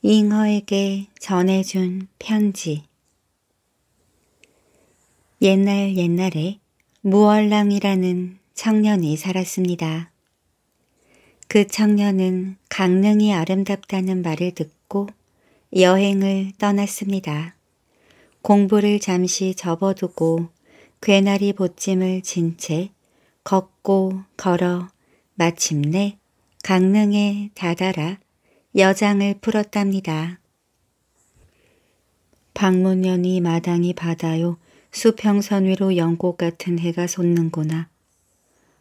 잉어에게 전해준 편지 옛날 옛날에 무얼랑이라는 청년이 살았습니다. 그 청년은 강릉이 아름답다는 말을 듣고 여행을 떠났습니다. 공부를 잠시 접어두고 괴나리 보찜을 진 채 걷고 걸어 마침내 강릉에 다다라 여장을 풀었답니다. 방문년이 마당이 바다요 수평선 위로 연꽃 같은 해가 솟는구나.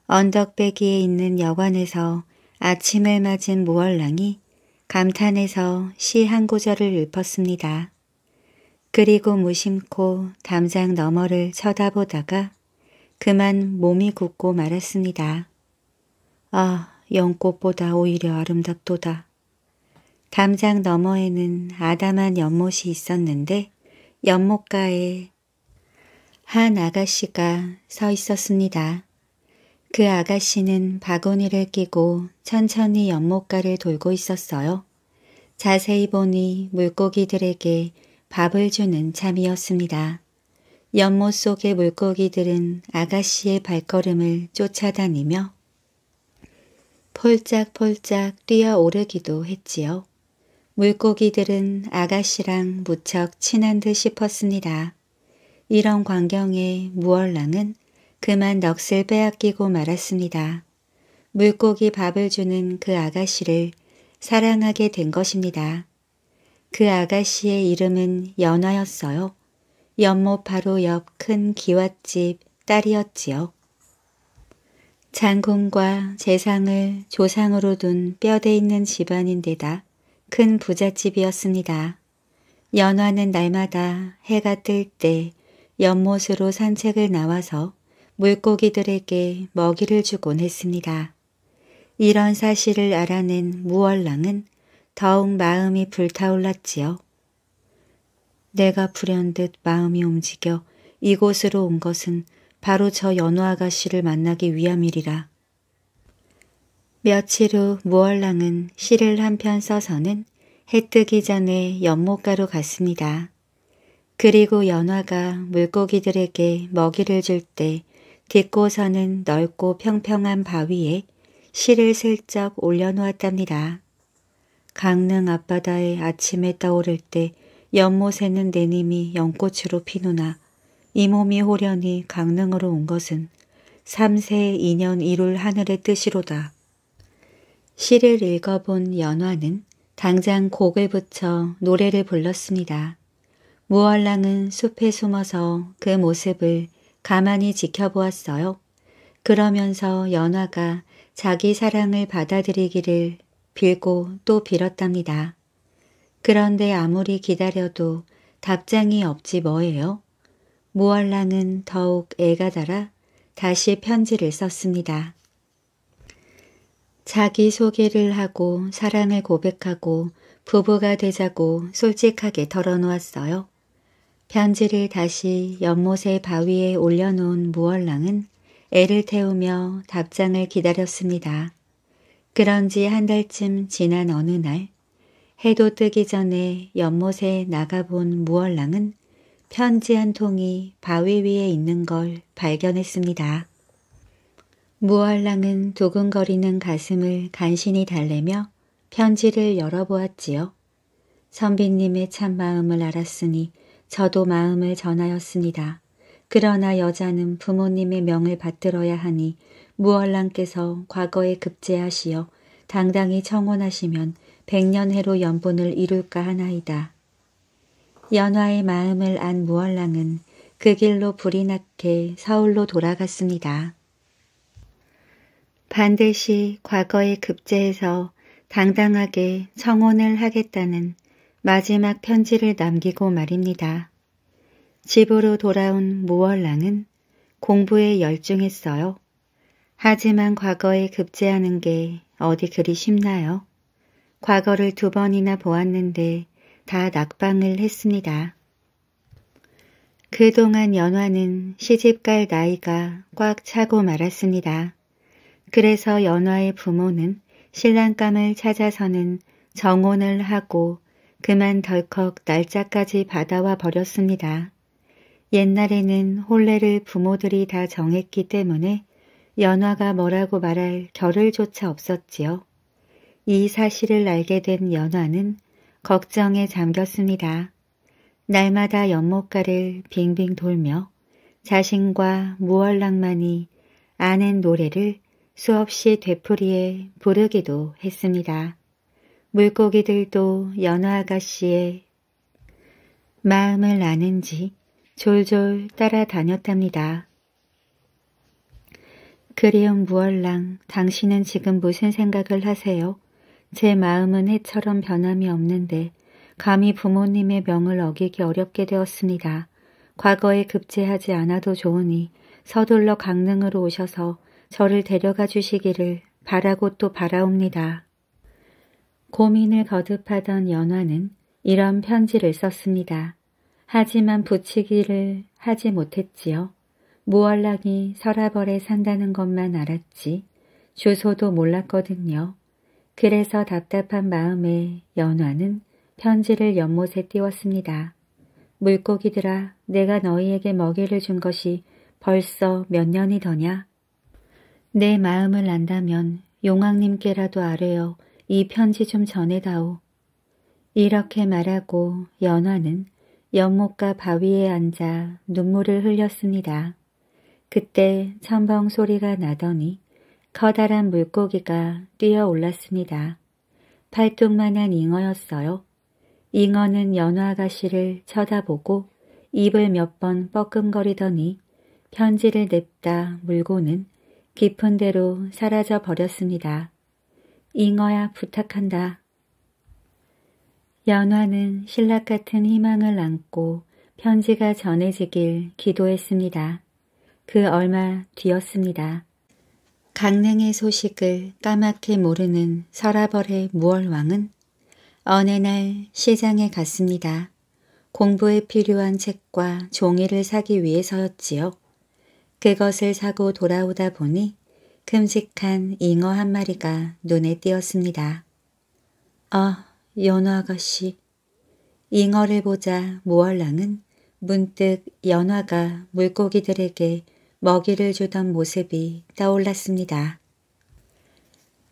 언덕배기에 있는 여관에서 아침을 맞은 무얼랑이 감탄해서 시 한 구절을 읊었습니다. 그리고 무심코 담장 너머를 쳐다보다가 그만 몸이 굳고 말았습니다. 아, 연꽃보다 오히려 아름답도다. 담장 너머에는 아담한 연못이 있었는데 연못가에 한 아가씨가 서 있었습니다. 그 아가씨는 바구니를 끼고 천천히 연못가를 돌고 있었어요. 자세히 보니 물고기들에게 밥을 주는 참이었습니다. 연못 속의 물고기들은 아가씨의 발걸음을 쫓아다니며 폴짝폴짝 뛰어오르기도 했지요. 물고기들은 아가씨랑 무척 친한 듯 싶었습니다. 이런 광경에 무얼랑은 그만 넋을 빼앗기고 말았습니다. 물고기 밥을 주는 그 아가씨를 사랑하게 된 것입니다. 그 아가씨의 이름은 연화였어요. 연못 바로 옆 큰 기왓집 딸이었지요. 장군과 재상을 조상으로 둔 뼈대 있는 집안인데다 큰 부잣집이었습니다. 연화는 날마다 해가 뜰 때 연못으로 산책을 나와서 물고기들에게 먹이를 주곤 했습니다. 이런 사실을 알아낸 무얼랑은 더욱 마음이 불타올랐지요. 내가 불현듯 마음이 움직여 이곳으로 온 것은 바로 저연화 아가씨를 만나기 위함이리라. 며칠 후 무얼랑은 시를 한 편 써서는 해 뜨기 전에 연못가로 갔습니다. 그리고 연화가 물고기들에게 먹이를 줄 때 딛고서는 넓고 평평한 바위에 실을 슬쩍 올려놓았답니다. 강릉 앞바다의 아침에 떠오를 때 연못에는 내님이 연꽃으로 피누나 이 몸이 호련히 강릉으로 온 것은 삼세 2년 1월 하늘의 뜻이로다. 시를 읽어본 연화는 당장 곡을 붙여 노래를 불렀습니다. 무얼랑은 숲에 숨어서 그 모습을 가만히 지켜보았어요. 그러면서 연화가 자기 사랑을 받아들이기를 빌고 또 빌었답니다. 그런데 아무리 기다려도 답장이 없지 뭐예요. 무얼랑은 더욱 애가 달아 다시 편지를 썼습니다. 자기소개를 하고 사랑을 고백하고 부부가 되자고 솔직하게 털어놓았어요. 편지를 다시 연못의 바위에 올려놓은 무얼랑은 애를 태우며 답장을 기다렸습니다. 그런 지한 달쯤 지난 어느 날 해도 뜨기 전에 연못에 나가본 무얼랑은 편지 한 통이 바위 위에 있는 걸 발견했습니다. 무얼랑은 두근거리는 가슴을 간신히 달래며 편지를 열어보았지요. 선비님의 참마음을 알았으니 저도 마음을 전하였습니다. 그러나 여자는 부모님의 명을 받들어야 하니 무얼랑께서 과거에 급제하시어 당당히 청혼하시면 백년해로 연분을 이룰까 하나이다. 연화의 마음을 안 무얼랑은 그 길로 불이 났게 서울로 돌아갔습니다. 반드시 과거의 급제에서 당당하게 청혼을 하겠다는 마지막 편지를 남기고 말입니다. 집으로 돌아온 무월랑은 공부에 열중했어요. 하지만 과거에 급제하는 게 어디 그리 쉽나요? 과거를 두 번이나 보았는데 다 낙방을 했습니다. 그동안 연화는 시집갈 나이가 꽉 차고 말았습니다. 그래서 연화의 부모는 신랑감을 찾아서는 정혼을 하고 그만 덜컥 날짜까지 받아와 버렸습니다. 옛날에는 혼례를 부모들이 다 정했기 때문에 연화가 뭐라고 말할 겨를조차 없었지요. 이 사실을 알게 된 연화는 걱정에 잠겼습니다. 날마다 연못가를 빙빙 돌며 자신과 무얼랑만이 아는 노래를 수없이 되풀이에 부르기도 했습니다. 물고기들도 연어 아가씨의 마음을 아는지 졸졸 따라다녔답니다. 그리운 무얼랑 당신은 지금 무슨 생각을 하세요? 제 마음은 해처럼 변함이 없는데 감히 부모님의 명을 어기기 어렵게 되었습니다. 과거에 급제하지 않아도 좋으니 서둘러 강릉으로 오셔서 저를 데려가 주시기를 바라고 또 바라옵니다. 고민을 거듭하던 연화는 이런 편지를 썼습니다. 하지만 붙이기를 하지 못했지요. 무얼락이 서라벌에 산다는 것만 알았지 주소도 몰랐거든요. 그래서 답답한 마음에 연화는 편지를 연못에 띄웠습니다. 물고기들아 내가 너희에게 먹이를 준 것이 벌써 몇 년이 더냐? 내 마음을 안다면 용왕님께라도 아뢰어 이 편지 좀 전해다오. 이렇게 말하고 연화는 연못과 바위에 앉아 눈물을 흘렸습니다. 그때 첨벙 소리가 나더니 커다란 물고기가 뛰어올랐습니다. 팔뚝만한 잉어였어요. 잉어는 연화 가씨를 쳐다보고 입을 몇 번 뻐끔거리더니 편지를 냅다 물고는 깊은 대로 사라져 버렸습니다. 잉어야 부탁한다. 연화는 신락 같은 희망을 안고 편지가 전해지길 기도했습니다. 그 얼마 뒤였습니다. 강릉의 소식을 까맣게 모르는 설아벌의 무얼왕은 어느 날 시장에 갔습니다. 공부에 필요한 책과 종이를 사기 위해서였지요. 그것을 사고 돌아오다 보니 큼직한 잉어 한 마리가 눈에 띄었습니다. 아, 연어 아가씨. 잉어를 보자 무얼랑은 문득 연화가 물고기들에게 먹이를 주던 모습이 떠올랐습니다.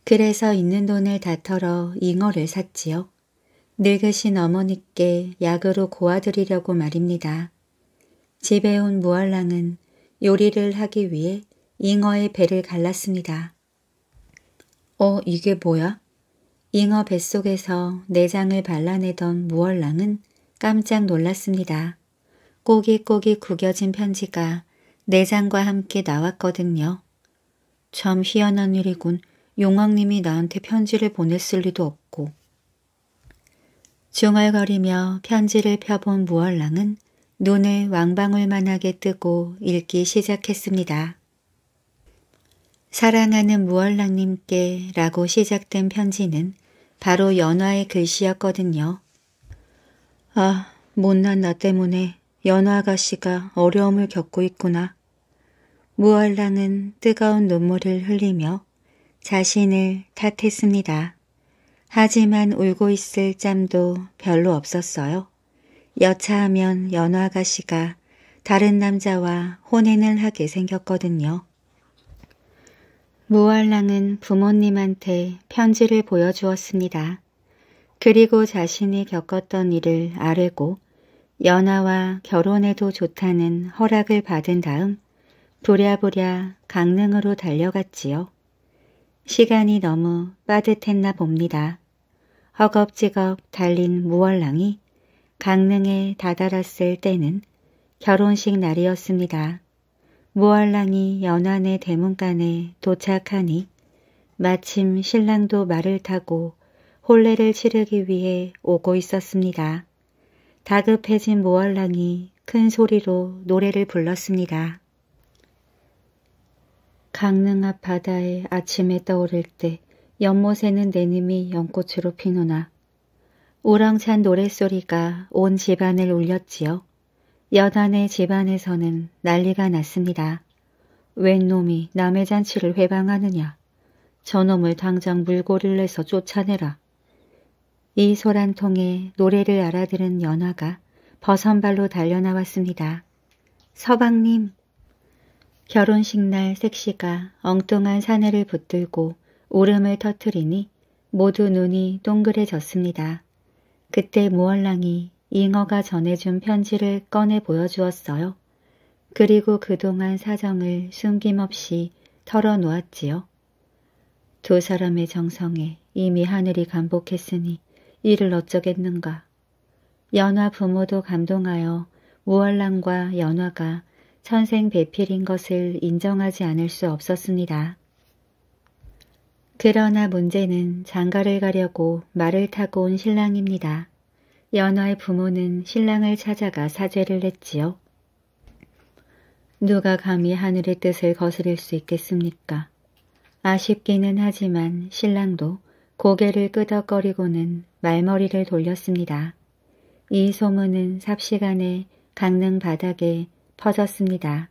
그래서 있는 돈을 다 털어 잉어를 샀지요. 늙으신 어머니께 약으로 고아드리려고 말입니다. 집에 온 무얼랑은 요리를 하기 위해 잉어의 배를 갈랐습니다. 어, 이게 뭐야? 잉어 뱃속에서 내장을 발라내던 무얼랑은 깜짝 놀랐습니다. 꼬깃꼬깃 구겨진 편지가 내장과 함께 나왔거든요. 참 희한한 일이군. 용왕님이 나한테 편지를 보냈을 리도 없고. 중얼거리며 편지를 펴본 무얼랑은 눈을 왕방울만하게 뜨고 읽기 시작했습니다. 사랑하는 무얼랑님께 라고 시작된 편지는 바로 연화의 글씨였거든요. 아, 못난 나 때문에 연화 아가씨가 어려움을 겪고 있구나. 무얼랑은 뜨거운 눈물을 흘리며 자신을 탓했습니다. 하지만 울고 있을 짬도 별로 없었어요. 여차하면 연화가씨가 다른 남자와 혼인을 하게 생겼거든요. 무알랑은 부모님한테 편지를 보여주었습니다. 그리고 자신이 겪었던 일을 아뢰고 연하와 결혼해도 좋다는 허락을 받은 다음 부랴부랴 강릉으로 달려갔지요. 시간이 너무 빠듯했나 봅니다. 허겁지겁 달린 무월랑이 강릉에 다다랐을 때는 결혼식 날이었습니다. 무얼랑이 연안의 대문간에 도착하니 마침 신랑도 말을 타고 혼례를 치르기 위해 오고 있었습니다. 다급해진 무얼랑이큰 소리로 노래를 불렀습니다. 강릉 앞바다에 아침에 떠오를 때 연못에는 내님이 연꽃으로 피노나 우렁찬 노랫소리가 온 집안을 울렸지요. 여단의 집안에서는 난리가 났습니다. 웬 놈이 남의 잔치를 회방하느냐. 저놈을 당장 물고를 내서 쫓아내라. 이 소란통에 노래를 알아들은 연화가 버선발로 달려나왔습니다. 서방님! 결혼식 날 색시가 엉뚱한 사내를 붙들고 울음을 터트리니 모두 눈이 동그래졌습니다. 그때 무얼랑이 잉어가 전해준 편지를 꺼내 보여주었어요. 그리고 그동안 사정을 숨김없이 털어놓았지요. 두 사람의 정성에 이미 하늘이 감복했으니 이를 어쩌겠는가. 연화 부모도 감동하여 무얼랑과 연화가 천생 배필인 것을 인정하지 않을 수 없었습니다. 그러나 문제는 장가를 가려고 말을 타고 온 신랑입니다. 연화의 부모는 신랑을 찾아가 사죄를 했지요. 누가 감히 하늘의 뜻을 거스릴 수 있겠습니까? 아쉽기는 하지만 신랑도 고개를 끄덕거리고는 말머리를 돌렸습니다. 이 소문은 삽시간에 강릉 바닥에 퍼졌습니다.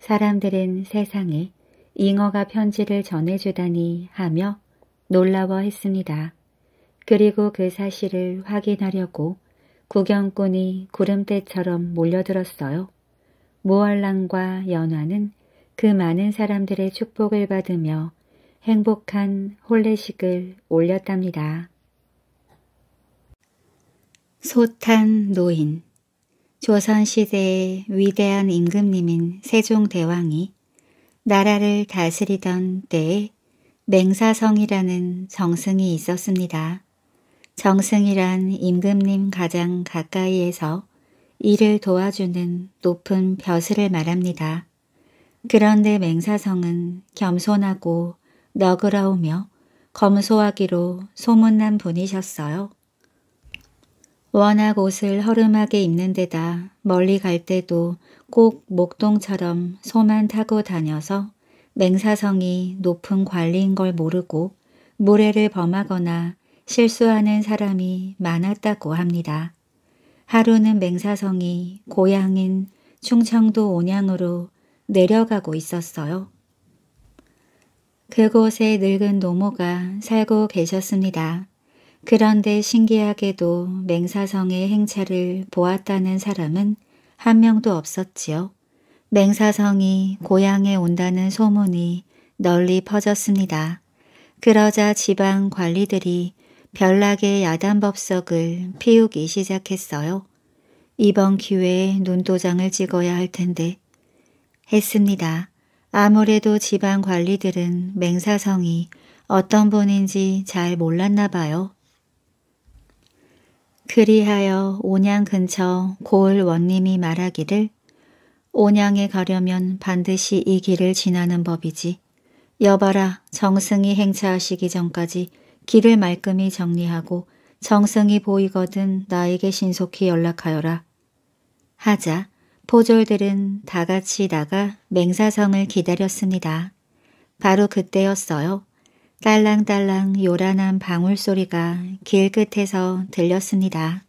사람들은 세상에 잉어가 편지를 전해주다니 하며 놀라워했습니다. 그리고 그 사실을 확인하려고 구경꾼이 구름대처럼 몰려들었어요. 모얼랑과 연화는 그 많은 사람들의 축복을 받으며 행복한 홀례식을 올렸답니다. 소탄 노인 조선시대의 위대한 임금님인 세종대왕이 나라를 다스리던 때에 맹사성이라는 정승이 있었습니다. 정승이란 임금님 가장 가까이에서 일을 도와주는 높은 벼슬을 말합니다. 그런데 맹사성은 겸손하고 너그러우며 검소하기로 소문난 분이셨어요. 워낙 옷을 허름하게 입는 데다 멀리 갈 때도 꼭 목동처럼 소만 타고 다녀서 맹사성이 높은 관리인 걸 모르고 무례를 범하거나 실수하는 사람이 많았다고 합니다. 하루는 맹사성이 고향인 충청도 온양으로 내려가고 있었어요. 그곳에 늙은 노모가 살고 계셨습니다. 그런데 신기하게도 맹사성의 행차를 보았다는 사람은 한 명도 없었지요. 맹사성이 고향에 온다는 소문이 널리 퍼졌습니다. 그러자 지방 관리들이 별나게 야단법석을 피우기 시작했어요. 이번 기회에 눈도장을 찍어야 할 텐데 했습니다. 아무래도 지방 관리들은 맹사성이 어떤 분인지 잘 몰랐나 봐요. 그리하여 온양 근처 고을 원님이 말하기를 온양에 가려면 반드시 이 길을 지나는 법이지. 여봐라 정승이 행차하시기 전까지 길을 말끔히 정리하고 정승이 보이거든 나에게 신속히 연락하여라. 하자 포졸들은 다같이 나가 맹사성을 기다렸습니다. 바로 그때였어요. 딸랑딸랑 요란한 방울소리가 길 끝에서 들렸습니다.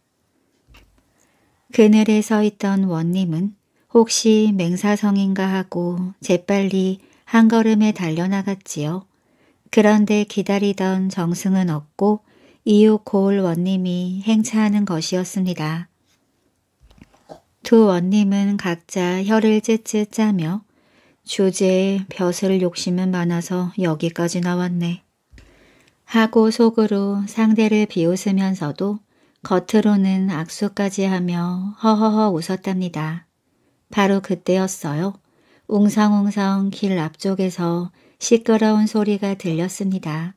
그늘에 서 있던 원님은 혹시 맹사성인가 하고 재빨리 한 걸음에 달려나갔지요. 그런데 기다리던 정승은 없고 이웃 고을 원님이 행차하는 것이었습니다. 두 원님은 각자 혀를 찢찢 짜며 주제에 벼슬 욕심은 많아서 여기까지 나왔네. 하고 속으로 상대를 비웃으면서도 겉으로는 악수까지 하며 허허허 웃었답니다. 바로 그때였어요. 웅성웅성 길 앞쪽에서 시끄러운 소리가 들렸습니다.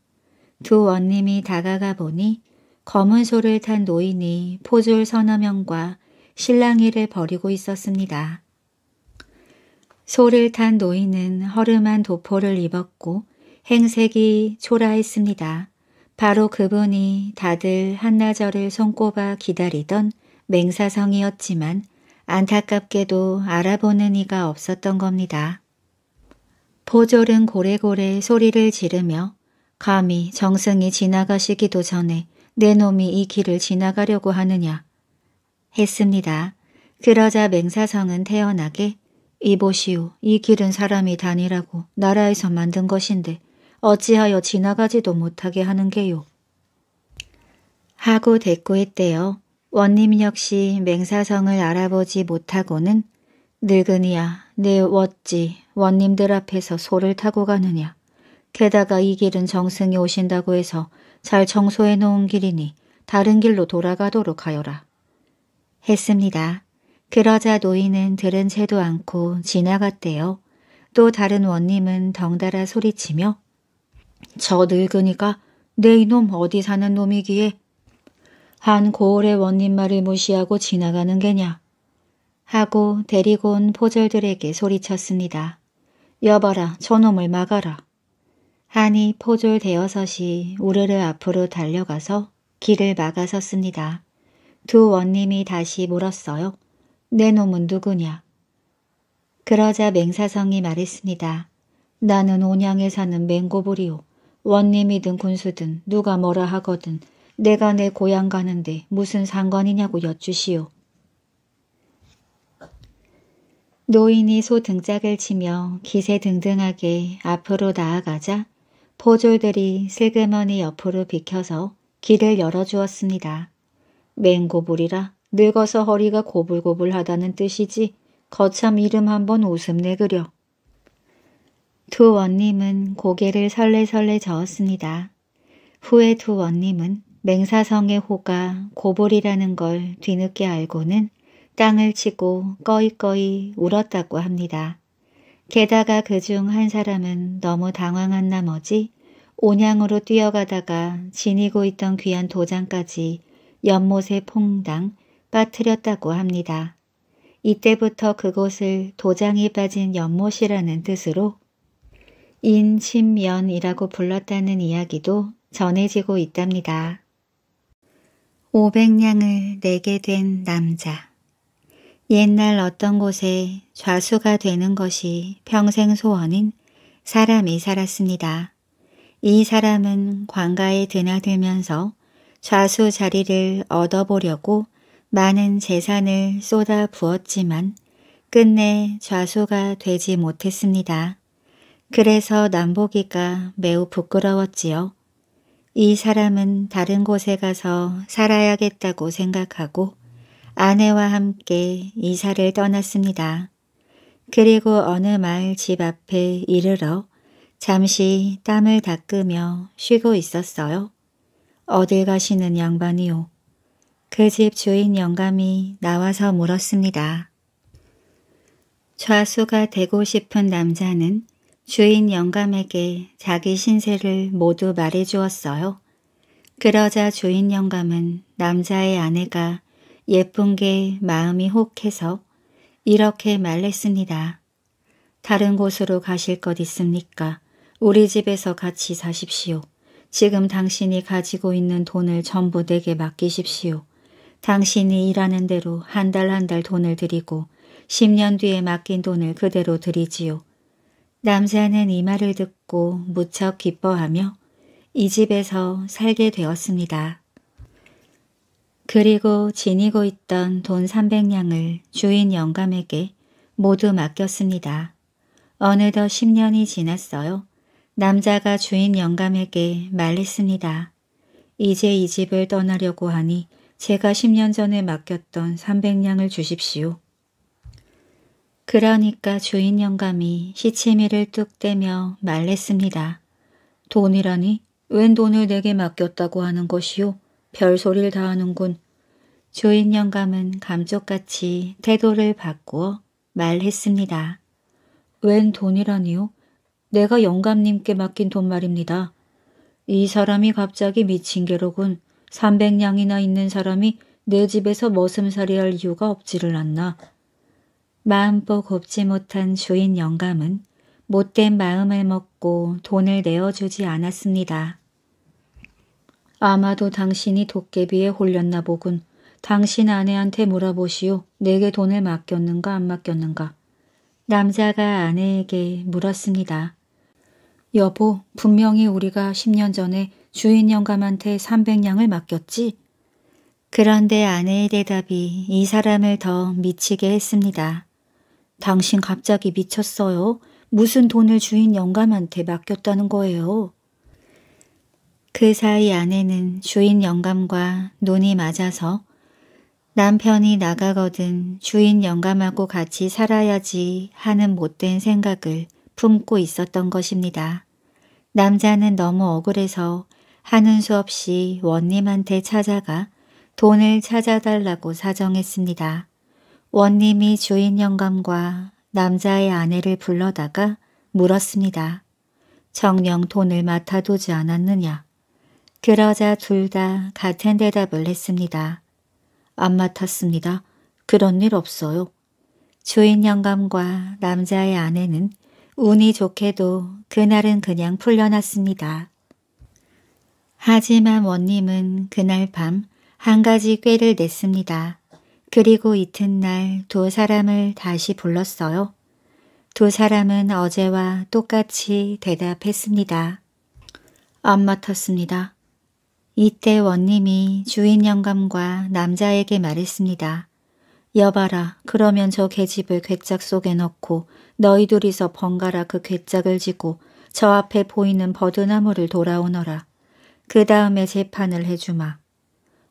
두 원님이 다가가 보니 검은 소를 탄 노인이 포졸 서너 명과 실랑이를 벌이고 있었습니다. 소를 탄 노인은 허름한 도포를 입었고 행색이 초라했습니다. 바로 그분이 다들 한나절을 손꼽아 기다리던 맹사성이었지만 안타깝게도 알아보는 이가 없었던 겁니다. 보졸은 고래고래 소리를 지르며 감히 정승이 지나가시기도 전에 내 놈이 이 길을 지나가려고 하느냐 했습니다. 그러자 맹사성은 태어나게 이보시오 이 길은 사람이 다니라고 나라에서 만든 것인데 어찌하여 지나가지도 못하게 하는게요. 하고 대꾸했대요. 원님 역시 맹사성을 알아보지 못하고는 늙은이야 내멋찌 원님들 앞에서 소를 타고 가느냐. 게다가 이 길은 정승이 오신다고 해서 잘 청소해 놓은 길이니 다른 길로 돌아가도록 하여라. 했습니다. 그러자 노인은 들은 채도 않고 지나갔대요. 또 다른 원님은 덩달아 소리치며 저 늙은이가 내 이놈 어디 사는 놈이기에 한 고을의 원님 말을 무시하고 지나가는 게냐 하고 데리고 온 포졸들에게 소리쳤습니다. 여봐라 저놈을 막아라. 하니 포졸 대여섯이 우르르 앞으로 달려가서 길을 막아섰습니다. 두 원님이 다시 물었어요. 내 놈은 누구냐? 그러자 맹사성이 말했습니다. 나는 온양에 사는 맹고불이오. 원님이든 군수든 누가 뭐라 하거든 내가 내 고향 가는데 무슨 상관이냐고 여쭈시오. 노인이 소 등짝을 치며 기세 등등하게 앞으로 나아가자 포졸들이 슬그머니 옆으로 비켜서 길을 열어주었습니다. 맹고불이라 늙어서 허리가 고불고불하다는 뜻이지 거참 이름 한번 웃음 내그려. 두 원님은 고개를 설레설레 저었습니다. 후에 두 원님은 맹사성의 호가 고볼이라는 걸 뒤늦게 알고는 땅을 치고 꺼이꺼이 울었다고 합니다. 게다가 그 중 한 사람은 너무 당황한 나머지 온양으로 뛰어가다가 지니고 있던 귀한 도장까지 연못에 퐁당 빠뜨렸다고 합니다. 이때부터 그곳을 도장이 빠진 연못이라는 뜻으로 인신면이라고 불렀다는 이야기도 전해지고 있답니다. 500냥을 내게 된 남자 옛날 어떤 곳에 좌수가 되는 것이 평생 소원인 사람이 살았습니다. 이 사람은 관가에 드나들면서 좌수 자리를 얻어보려고 많은 재산을 쏟아 부었지만 끝내 좌수가 되지 못했습니다. 그래서 남보기가 매우 부끄러웠지요. 이 사람은 다른 곳에 가서 살아야겠다고 생각하고 아내와 함께 이사를 떠났습니다. 그리고 어느 마을 집 앞에 이르러 잠시 땀을 닦으며 쉬고 있었어요. 어딜 가시는 양반이요. 그 집 주인 영감이 나와서 물었습니다. 좌수가 되고 싶은 남자는 주인 영감에게 자기 신세를 모두 말해주었어요. 그러자 주인 영감은 남자의 아내가 예쁜 게 마음이 혹해서 이렇게 말했습니다. 다른 곳으로 가실 것 있습니까? 우리 집에서 같이 사십시오. 지금 당신이 가지고 있는 돈을 전부 내게 맡기십시오. 당신이 일하는 대로 한 달 한달 한달 돈을 드리고 10년 뒤에 맡긴 돈을 그대로 드리지요. 남자는 이 말을 듣고 무척 기뻐하며 이 집에서 살게 되었습니다. 그리고 지니고 있던 돈 300냥을 주인 영감에게 모두 맡겼습니다. 어느덧 10년이 지났어요. 남자가 주인 영감에게 말했습니다. 이제 이 집을 떠나려고 하니 제가 10년 전에 맡겼던 300냥을 주십시오. 그러니까 주인 영감이 시치미를 뚝떼며 말랬습니다. 돈이라니? 웬 돈을 내게 맡겼다고 하는 것이요? 별소리를 다 하는군. 주인 영감은 감쪽같이 태도를 바꾸어 말했습니다. 웬 돈이라니요? 내가 영감님께 맡긴 돈 말입니다. 이 사람이 갑자기 미친 개로군. 300냥이나 있는 사람이 내 집에서 머슴살이 할 이유가 없지를 않나. 마음껏 곱지 못한 주인 영감은 못된 마음을 먹고 돈을 내어주지 않았습니다. 아마도 당신이 도깨비에 홀렸나 보군. 당신 아내한테 물어보시오. 내게 돈을 맡겼는가 안 맡겼는가. 남자가 아내에게 물었습니다. 여보, 분명히 우리가 10년 전에 주인 영감한테 300냥을 맡겼지? 그런데 아내의 대답이 이 사람을 더 미치게 했습니다. 당신 갑자기 미쳤어요. 무슨 돈을 주인 영감한테 맡겼다는 거예요. 그 사이 아내는 주인 영감과 눈이 맞아서 남편이 나가거든 주인 영감하고 같이 살아야지 하는 못된 생각을 품고 있었던 것입니다. 남자는 너무 억울해서 하는 수 없이 원님한테 찾아가 돈을 찾아달라고 사정했습니다. 원님이 주인 영감과 남자의 아내를 불러다가 물었습니다. 정녕 돈을 맡아두지 않았느냐. 그러자 둘 다 같은 대답을 했습니다. 안 맡았습니다. 그런 일 없어요. 주인 영감과 남자의 아내는 운이 좋게도 그날은 그냥 풀려났습니다. 하지만 원님은 그날 밤 한 가지 꾀를 냈습니다. 그리고 이튿날 두 사람을 다시 불렀어요. 두 사람은 어제와 똑같이 대답했습니다. 안 맡았습니다. 이때 원님이 주인 영감과 남자에게 말했습니다. 여봐라 그러면 저 계집을 괴짝 속에 넣고 너희 둘이서 번갈아 그 괴짝을 지고 저 앞에 보이는 버드나무를 돌아오너라. 그 다음에 재판을 해주마.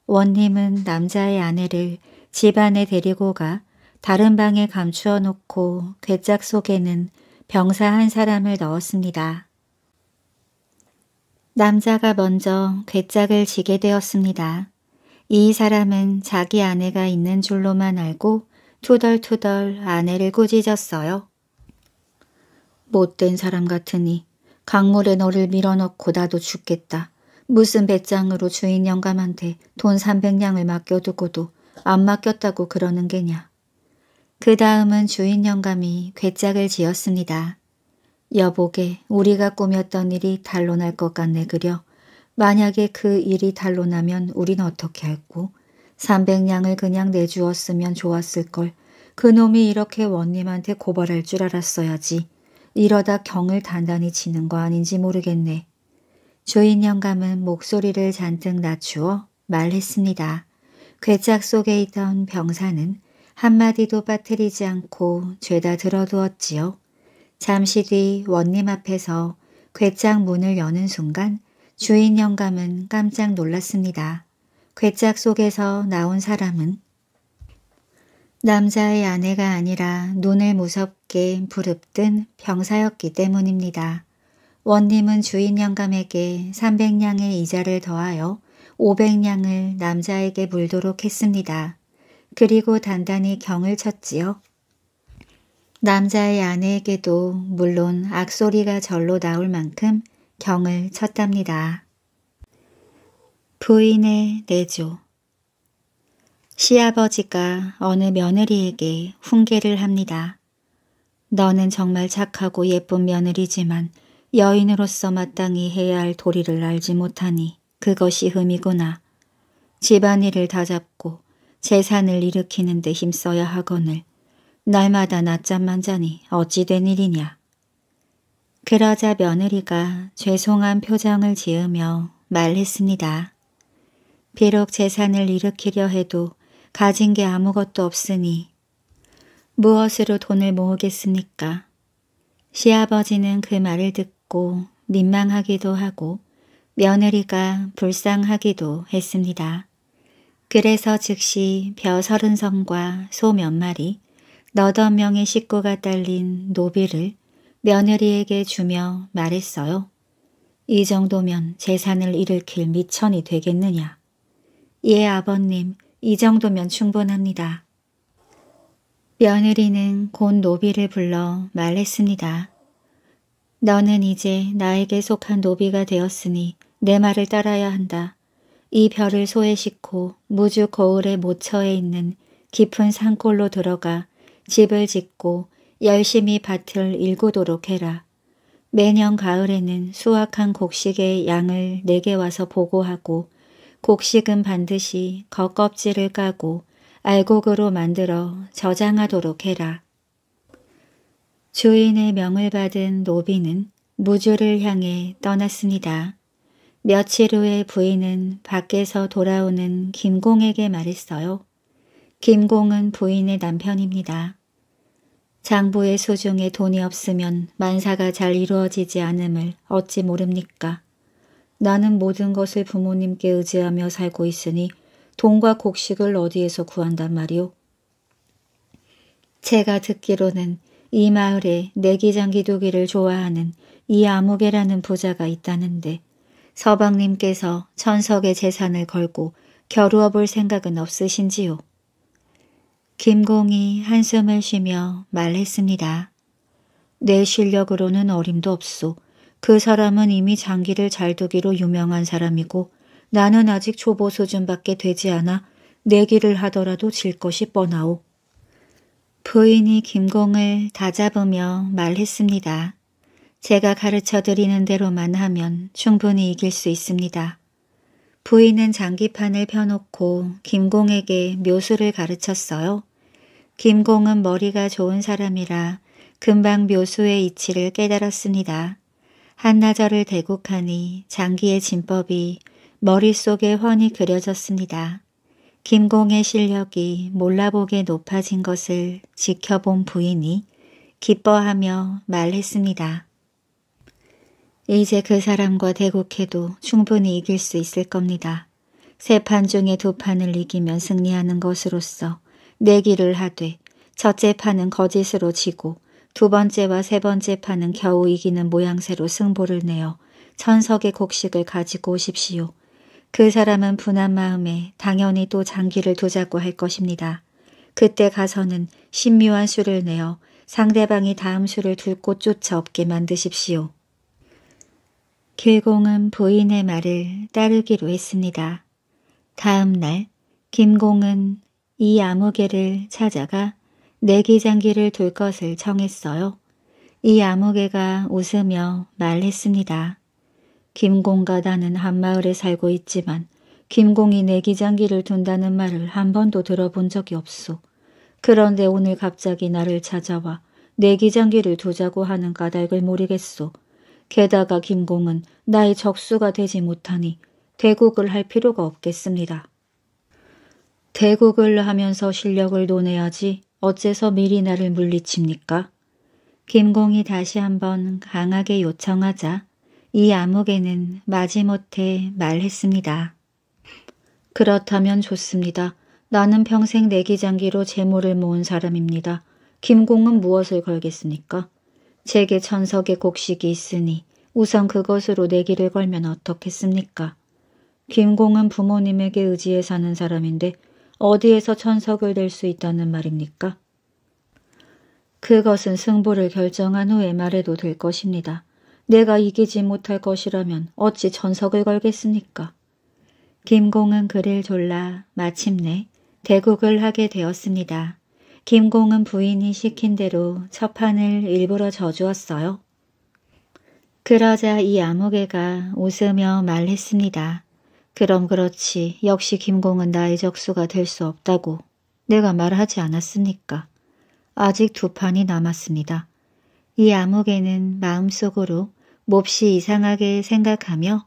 원님은 남자의 아내를 집안에 데리고 가 다른 방에 감추어 놓고 괴짝 속에는 병사 한 사람을 넣었습니다. 남자가 먼저 괴짝을 지게 되었습니다. 이 사람은 자기 아내가 있는 줄로만 알고 투덜투덜 아내를 꾸짖었어요. 못된 사람 같으니 강물에 너를 밀어넣고 나도 죽겠다. 무슨 배짱으로 주인 영감한테 돈 300냥을 맡겨두고도 안 맡겼다고 그러는 게냐. 그 다음은 주인 영감이 괴짝을 지었습니다. 여보게 우리가 꾸몄던 일이 단론할 것 같네 그려. 만약에 그 일이 단론하면 우린 어떻게 했고 300냥을 그냥 내주었으면 좋았을걸. 그놈이 이렇게 원님한테 고발할 줄 알았어야지. 이러다 경을 단단히 치는 거 아닌지 모르겠네. 주인 영감은 목소리를 잔뜩 낮추어 말했습니다. 괴짝 속에 있던 병사는 한마디도 빠뜨리지 않고 죄다 들어두었지요. 잠시 뒤 원님 앞에서 괴짝 문을 여는 순간 주인 영감은 깜짝 놀랐습니다. 괴짝 속에서 나온 사람은 남자의 아내가 아니라 눈을 무섭게 부릅뜬 병사였기 때문입니다. 원님은 주인 영감에게 300냥의 이자를 더하여 오백냥을 남자에게 물도록 했습니다. 그리고 단단히 경을 쳤지요. 남자의 아내에게도 물론 악소리가 절로 나올 만큼 경을 쳤답니다. 부인의 내조 시아버지가 어느 며느리에게 훈계를 합니다. 너는 정말 착하고 예쁜 며느리지만 여인으로서 마땅히 해야 할 도리를 알지 못하니 그것이 흠이구나. 집안일을 다 잡고 재산을 일으키는 데 힘써야 하거늘 날마다 낮잠만 자니 어찌 된 일이냐. 그러자 며느리가 죄송한 표정을 지으며 말했습니다. 비록 재산을 일으키려 해도 가진 게 아무것도 없으니 무엇으로 돈을 모으겠습니까? 시아버지는 그 말을 듣고 민망하기도 하고 며느리가 불쌍하기도 했습니다. 그래서 즉시 벼 서른 성과 소 몇 마리, 너덟 명의 식구가 딸린 노비를 며느리에게 주며 말했어요. 이 정도면 재산을 일으킬 미천이 되겠느냐. 예 아버님, 이 정도면 충분합니다. 며느리는 곧 노비를 불러 말했습니다. 너는 이제 나에게 속한 노비가 되었으니 내 말을 따라야 한다. 이 별을 소에 싣고 무주 거울의 모처에 있는 깊은 산골로 들어가 집을 짓고 열심히 밭을 일구도록 해라. 매년 가을에는 수확한 곡식의 양을 내게 와서 보고하고 곡식은 반드시 겉껍질을 까고 알곡으로 만들어 저장하도록 해라. 주인의 명을 받은 노비는 무주를 향해 떠났습니다. 며칠 후에 부인은 밖에서 돌아오는 김공에게 말했어요. 김공은 부인의 남편입니다. 장부의 소중에 돈이 없으면 만사가 잘 이루어지지 않음을 어찌 모릅니까? 나는 모든 것을 부모님께 의지하며 살고 있으니 돈과 곡식을 어디에서 구한단 말이오? 제가 듣기로는 이 마을에 내기장 기도기를 좋아하는 이 아무개라는 부자가 있다는데 서방님께서 천석의 재산을 걸고 겨루어 볼 생각은 없으신지요? 김공이 한숨을 쉬며 말했습니다. 내 실력으로는 어림도 없소. 그 사람은 이미 장기를 잘 두기로 유명한 사람이고 나는 아직 초보 수준밖에 되지 않아 내기를 하더라도 질 것이 뻔하오. 부인이 김공을 다잡으며 말했습니다. 제가 가르쳐 드리는 대로만 하면 충분히 이길 수 있습니다. 부인은 장기판을 펴놓고 김공에게 묘수를 가르쳤어요. 김공은 머리가 좋은 사람이라 금방 묘수의 이치를 깨달았습니다. 한나절을 대국하니 장기의 진법이 머릿속에 훤히 그려졌습니다. 김공의 실력이 몰라보게 높아진 것을 지켜본 부인이 기뻐하며 말했습니다. 이제 그 사람과 대국해도 충분히 이길 수 있을 겁니다. 세 판 중에 두 판을 이기면 승리하는 것으로서 내기를 네 하되 첫째 판은 거짓으로 지고 두 번째와 세 번째 판은 겨우 이기는 모양새로 승보를 내어 천석의 곡식을 가지고 오십시오. 그 사람은 분한 마음에 당연히 또 장기를 두자고 할 것입니다. 그때 가서는 신묘한 수를 내어 상대방이 다음 수를 둘 곳조차 없게 만드십시오. 길공은 부인의 말을 따르기로 했습니다. 다음 날 김공은 이암흑개를 찾아가 내기장기를 둘 것을 정했어요이암흑개가 웃으며 말했습니다. 김공과 나는 한마을에 살고 있지만 김공이 내기장기를 둔다는 말을 한 번도 들어본 적이 없소. 그런데 오늘 갑자기 나를 찾아와 내기장기를 두자고 하는 까닭을 모르겠소. 게다가 김공은 나의 적수가 되지 못하니 대국을 할 필요가 없겠습니다. 대국을 하면서 실력을 논해야지 어째서 미리 나를 물리칩니까? 김공이 다시 한번 강하게 요청하자 이 암흑에는 마지못해 말했습니다. 그렇다면 좋습니다. 나는 평생 내기장기로 재물을 모은 사람입니다. 김공은 무엇을 걸겠습니까? 제게 천석의 곡식이 있으니 우선 그것으로 내 길을 걸면 어떻겠습니까? 김공은 부모님에게 의지해 사는 사람인데 어디에서 천석을 낼수 있다는 말입니까? 그것은 승부를 결정한 후에 말해도 될 것입니다. 내가 이기지 못할 것이라면 어찌 천석을 걸겠습니까? 김공은 그를 졸라 마침내 대국을 하게 되었습니다. 김공은 부인이 시킨 대로 첫판을 일부러 져주었어요. 그러자 이암흑개가 웃으며 말했습니다. 그럼 그렇지. 역시 김공은 나의 적수가 될 수 없다고. 내가 말하지 않았습니까? 아직 두 판이 남았습니다. 이암흑개는 마음속으로 몹시 이상하게 생각하며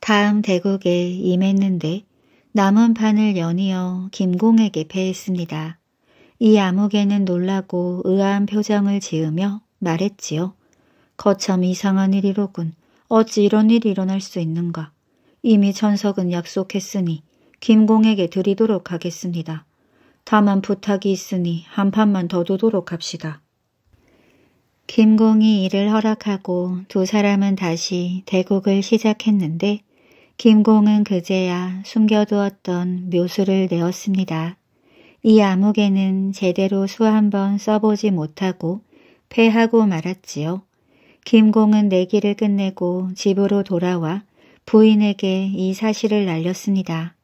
다음 대국에 임했는데 남은 판을 연이어 김공에게 패했습니다. 이 암흑에는 놀라고 의아한 표정을 지으며 말했지요. 거참 이상한 일이로군. 어찌 이런 일이 일어날 수 있는가. 이미 천석은 약속했으니 김공에게 드리도록 하겠습니다. 다만 부탁이 있으니 한 판만 더 두도록 합시다. 김공이 이를 허락하고 두 사람은 다시 대국을 시작했는데 김공은 그제야 숨겨두었던 묘수를 내었습니다. 이 암흑에는 제대로 수 한번 써보지 못하고 패하고 말았지요. 김공은 내기를 끝내고 집으로 돌아와 부인에게 이 사실을 날렸습니다.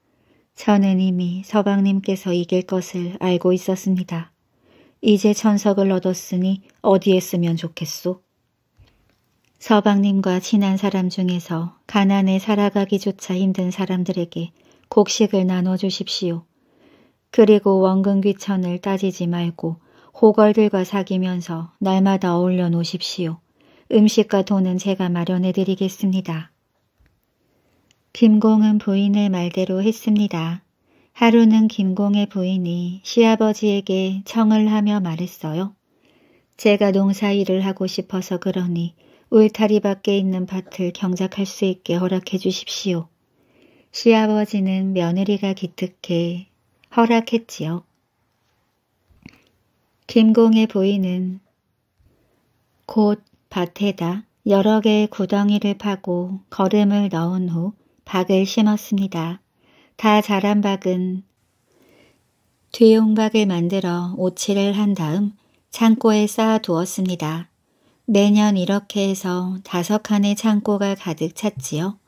저는 이미 서방님께서 이길 것을 알고 있었습니다. 이제 천석을 얻었으니 어디에 쓰면 좋겠소? 서방님과 친한 사람 중에서 가난에 살아가기조차 힘든 사람들에게 곡식을 나눠주십시오. 그리고 원근귀천을 따지지 말고 호걸들과 사귀면서 날마다 어울려 놓으십시오. 음식과 돈은 제가 마련해드리겠습니다. 김공은 부인의 말대로 했습니다. 하루는 김공의 부인이 시아버지에게 청을 하며 말했어요. 제가 농사일을 하고 싶어서 그러니 울타리 밖에 있는 밭을 경작할 수 있게 허락해 주십시오. 시아버지는 며느리가 기특해 허락했지요. 김공의 부인은 곧 밭에다 여러 개의 구덩이를 파고 거름을 넣은 후 박을 심었습니다. 다 자란 박은 뒤용박을 만들어 오치를 한 다음 창고에 쌓아두었습니다. 매년 이렇게 해서 다섯 칸의 창고가 가득 찼지요.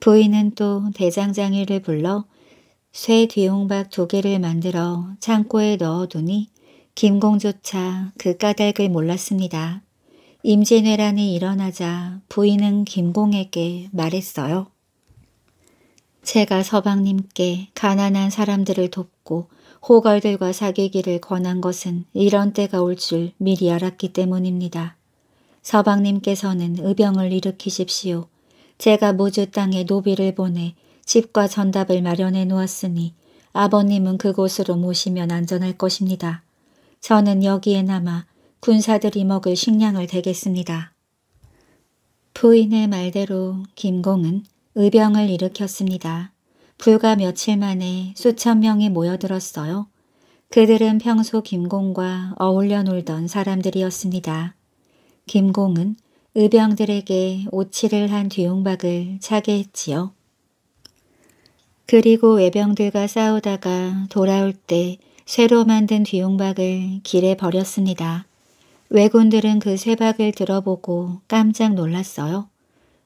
부인은 또 대장장이를 불러 쇠 뒤홍박 두 개를 만들어 창고에 넣어두니 김공조차 그 까닭을 몰랐습니다. 임진왜란이 일어나자 부인은 김공에게 말했어요. 제가 서방님께 가난한 사람들을 돕고 호걸들과 사귀기를 권한 것은 이런 때가 올 줄 미리 알았기 때문입니다. 서방님께서는 의병을 일으키십시오. 제가 무주 땅에 노비를 보내 집과 전답을 마련해 놓았으니 아버님은 그곳으로 모시면 안전할 것입니다. 저는 여기에 남아 군사들이 먹을 식량을 대겠습니다. 부인의 말대로 김공은 의병을 일으켰습니다. 불과 며칠 만에 수천 명이 모여들었어요. 그들은 평소 김공과 어울려 놀던 사람들이었습니다. 김공은 의병들에게 오치를 한 뒤용박을 차게 했지요. 그리고 외병들과 싸우다가 돌아올 때새로 만든 뒤용박을 길에 버렸습니다. 왜군들은 그 쇠박을 들어보고 깜짝 놀랐어요.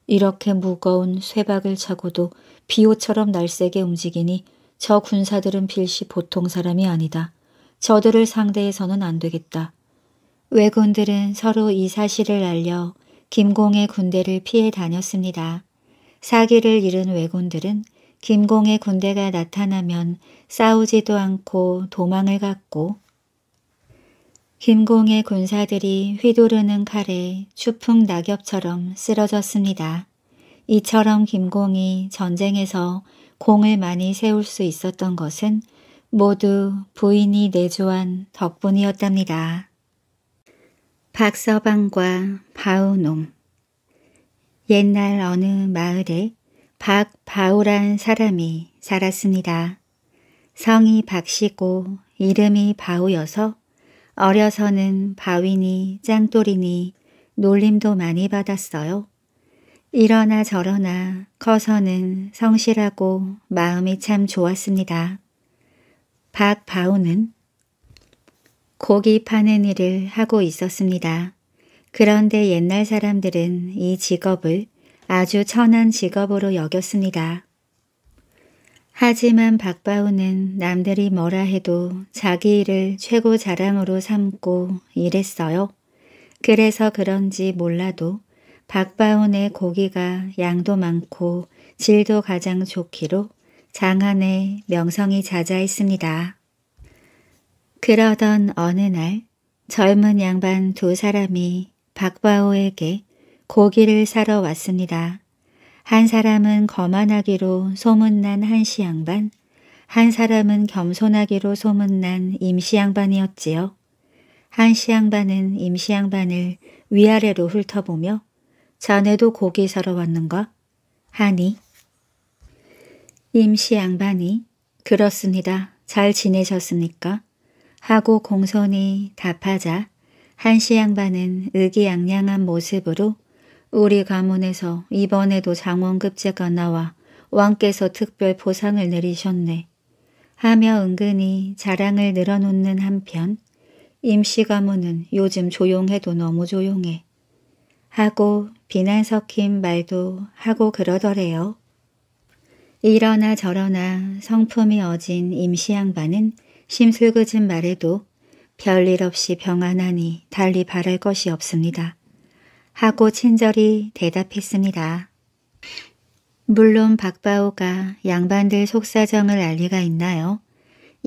이렇게 무거운 쇠박을 차고도 비호처럼 날쌔게 움직이니 저 군사들은 필시 보통 사람이 아니다. 저들을 상대해서는 안 되겠다. 왜군들은 서로 이 사실을 알려 김공의 군대를 피해 다녔습니다. 사기를 잃은 왜군들은 김공의 군대가 나타나면 싸우지도 않고 도망을 갔고 김공의 군사들이 휘두르는 칼에 추풍 낙엽처럼 쓰러졌습니다. 이처럼 김공이 전쟁에서 공을 많이 세울 수 있었던 것은 모두 부인이 내조한 덕분이었답니다. 박서방과 바우놈 옛날 어느 마을에 박바우란 사람이 살았습니다. 성이 박씨고 이름이 바우여서 어려서는 바위니 짱돌이니 놀림도 많이 받았어요. 이러나 저러나 커서는 성실하고 마음이 참 좋았습니다. 박바우는 고기 파는 일을 하고 있었습니다. 그런데 옛날 사람들은 이 직업을 아주 천한 직업으로 여겼습니다. 하지만 박바우는 남들이 뭐라 해도 자기 일을 최고 자랑으로 삼고 일했어요. 그래서 그런지 몰라도 박바운의 고기가 양도 많고 질도 가장 좋기로 장안에 명성이 자자했습니다. 그러던 어느 날 젊은 양반 두 사람이 박바오에게 고기를 사러 왔습니다. 한 사람은 거만하기로 소문난 한시 양반, 한 사람은 겸손하기로 소문난 임시 양반이었지요. 한시 양반은 임시 양반을 위아래로 훑어보며 자네도 고기 사러 왔는가? 하니 임시 양반이 그렇습니다. 잘 지내셨습니까? 하고 공손히 답하자 한시 양반은 의기양양한 모습으로 우리 가문에서 이번에도 장원급제가 나와 왕께서 특별 보상을 내리셨네. 하며 은근히 자랑을 늘어놓는 한편 임씨 가문은 요즘 조용해도 너무 조용해. 하고 비난 섞인 말도 하고 그러더래요. 이러나 저러나 성품이 어진 임시 양반은 심술궂은 말에도 별일 없이 병안하니 달리 바랄 것이 없습니다. 하고 친절히 대답했습니다. 물론 박바오가 양반들 속사정을 알 리가 있나요?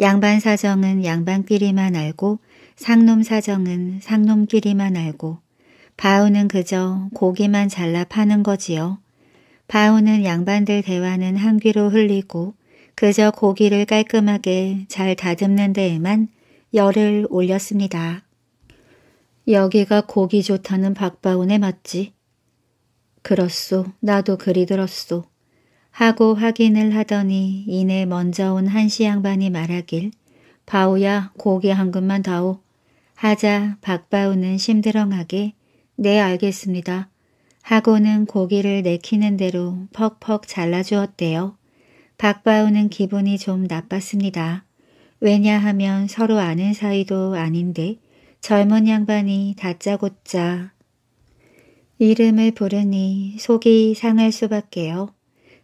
양반 사정은 양반끼리만 알고 상놈 사정은 상놈끼리만 알고 바우는 그저 고기만 잘라 파는 거지요. 바우는 양반들 대화는 한 귀로 흘리고 그저 고기를 깔끔하게 잘 다듬는 데에만 열을 올렸습니다. 여기가 고기 좋다는 박바운의 맛지 그렇소. 나도 그리 들었소. 하고 확인을 하더니 이내 먼저 온 한시 양반이 말하길 바오야 고기 한 근만 다오. 하자 박바우는 심드렁하게 네 알겠습니다. 하고는 고기를 내키는 대로 퍽퍽 잘라주었대요. 박바우는 기분이 좀 나빴습니다. 왜냐하면 서로 아는 사이도 아닌데 젊은 양반이 다짜고짜 이름을 부르니 속이 상할 수밖에요.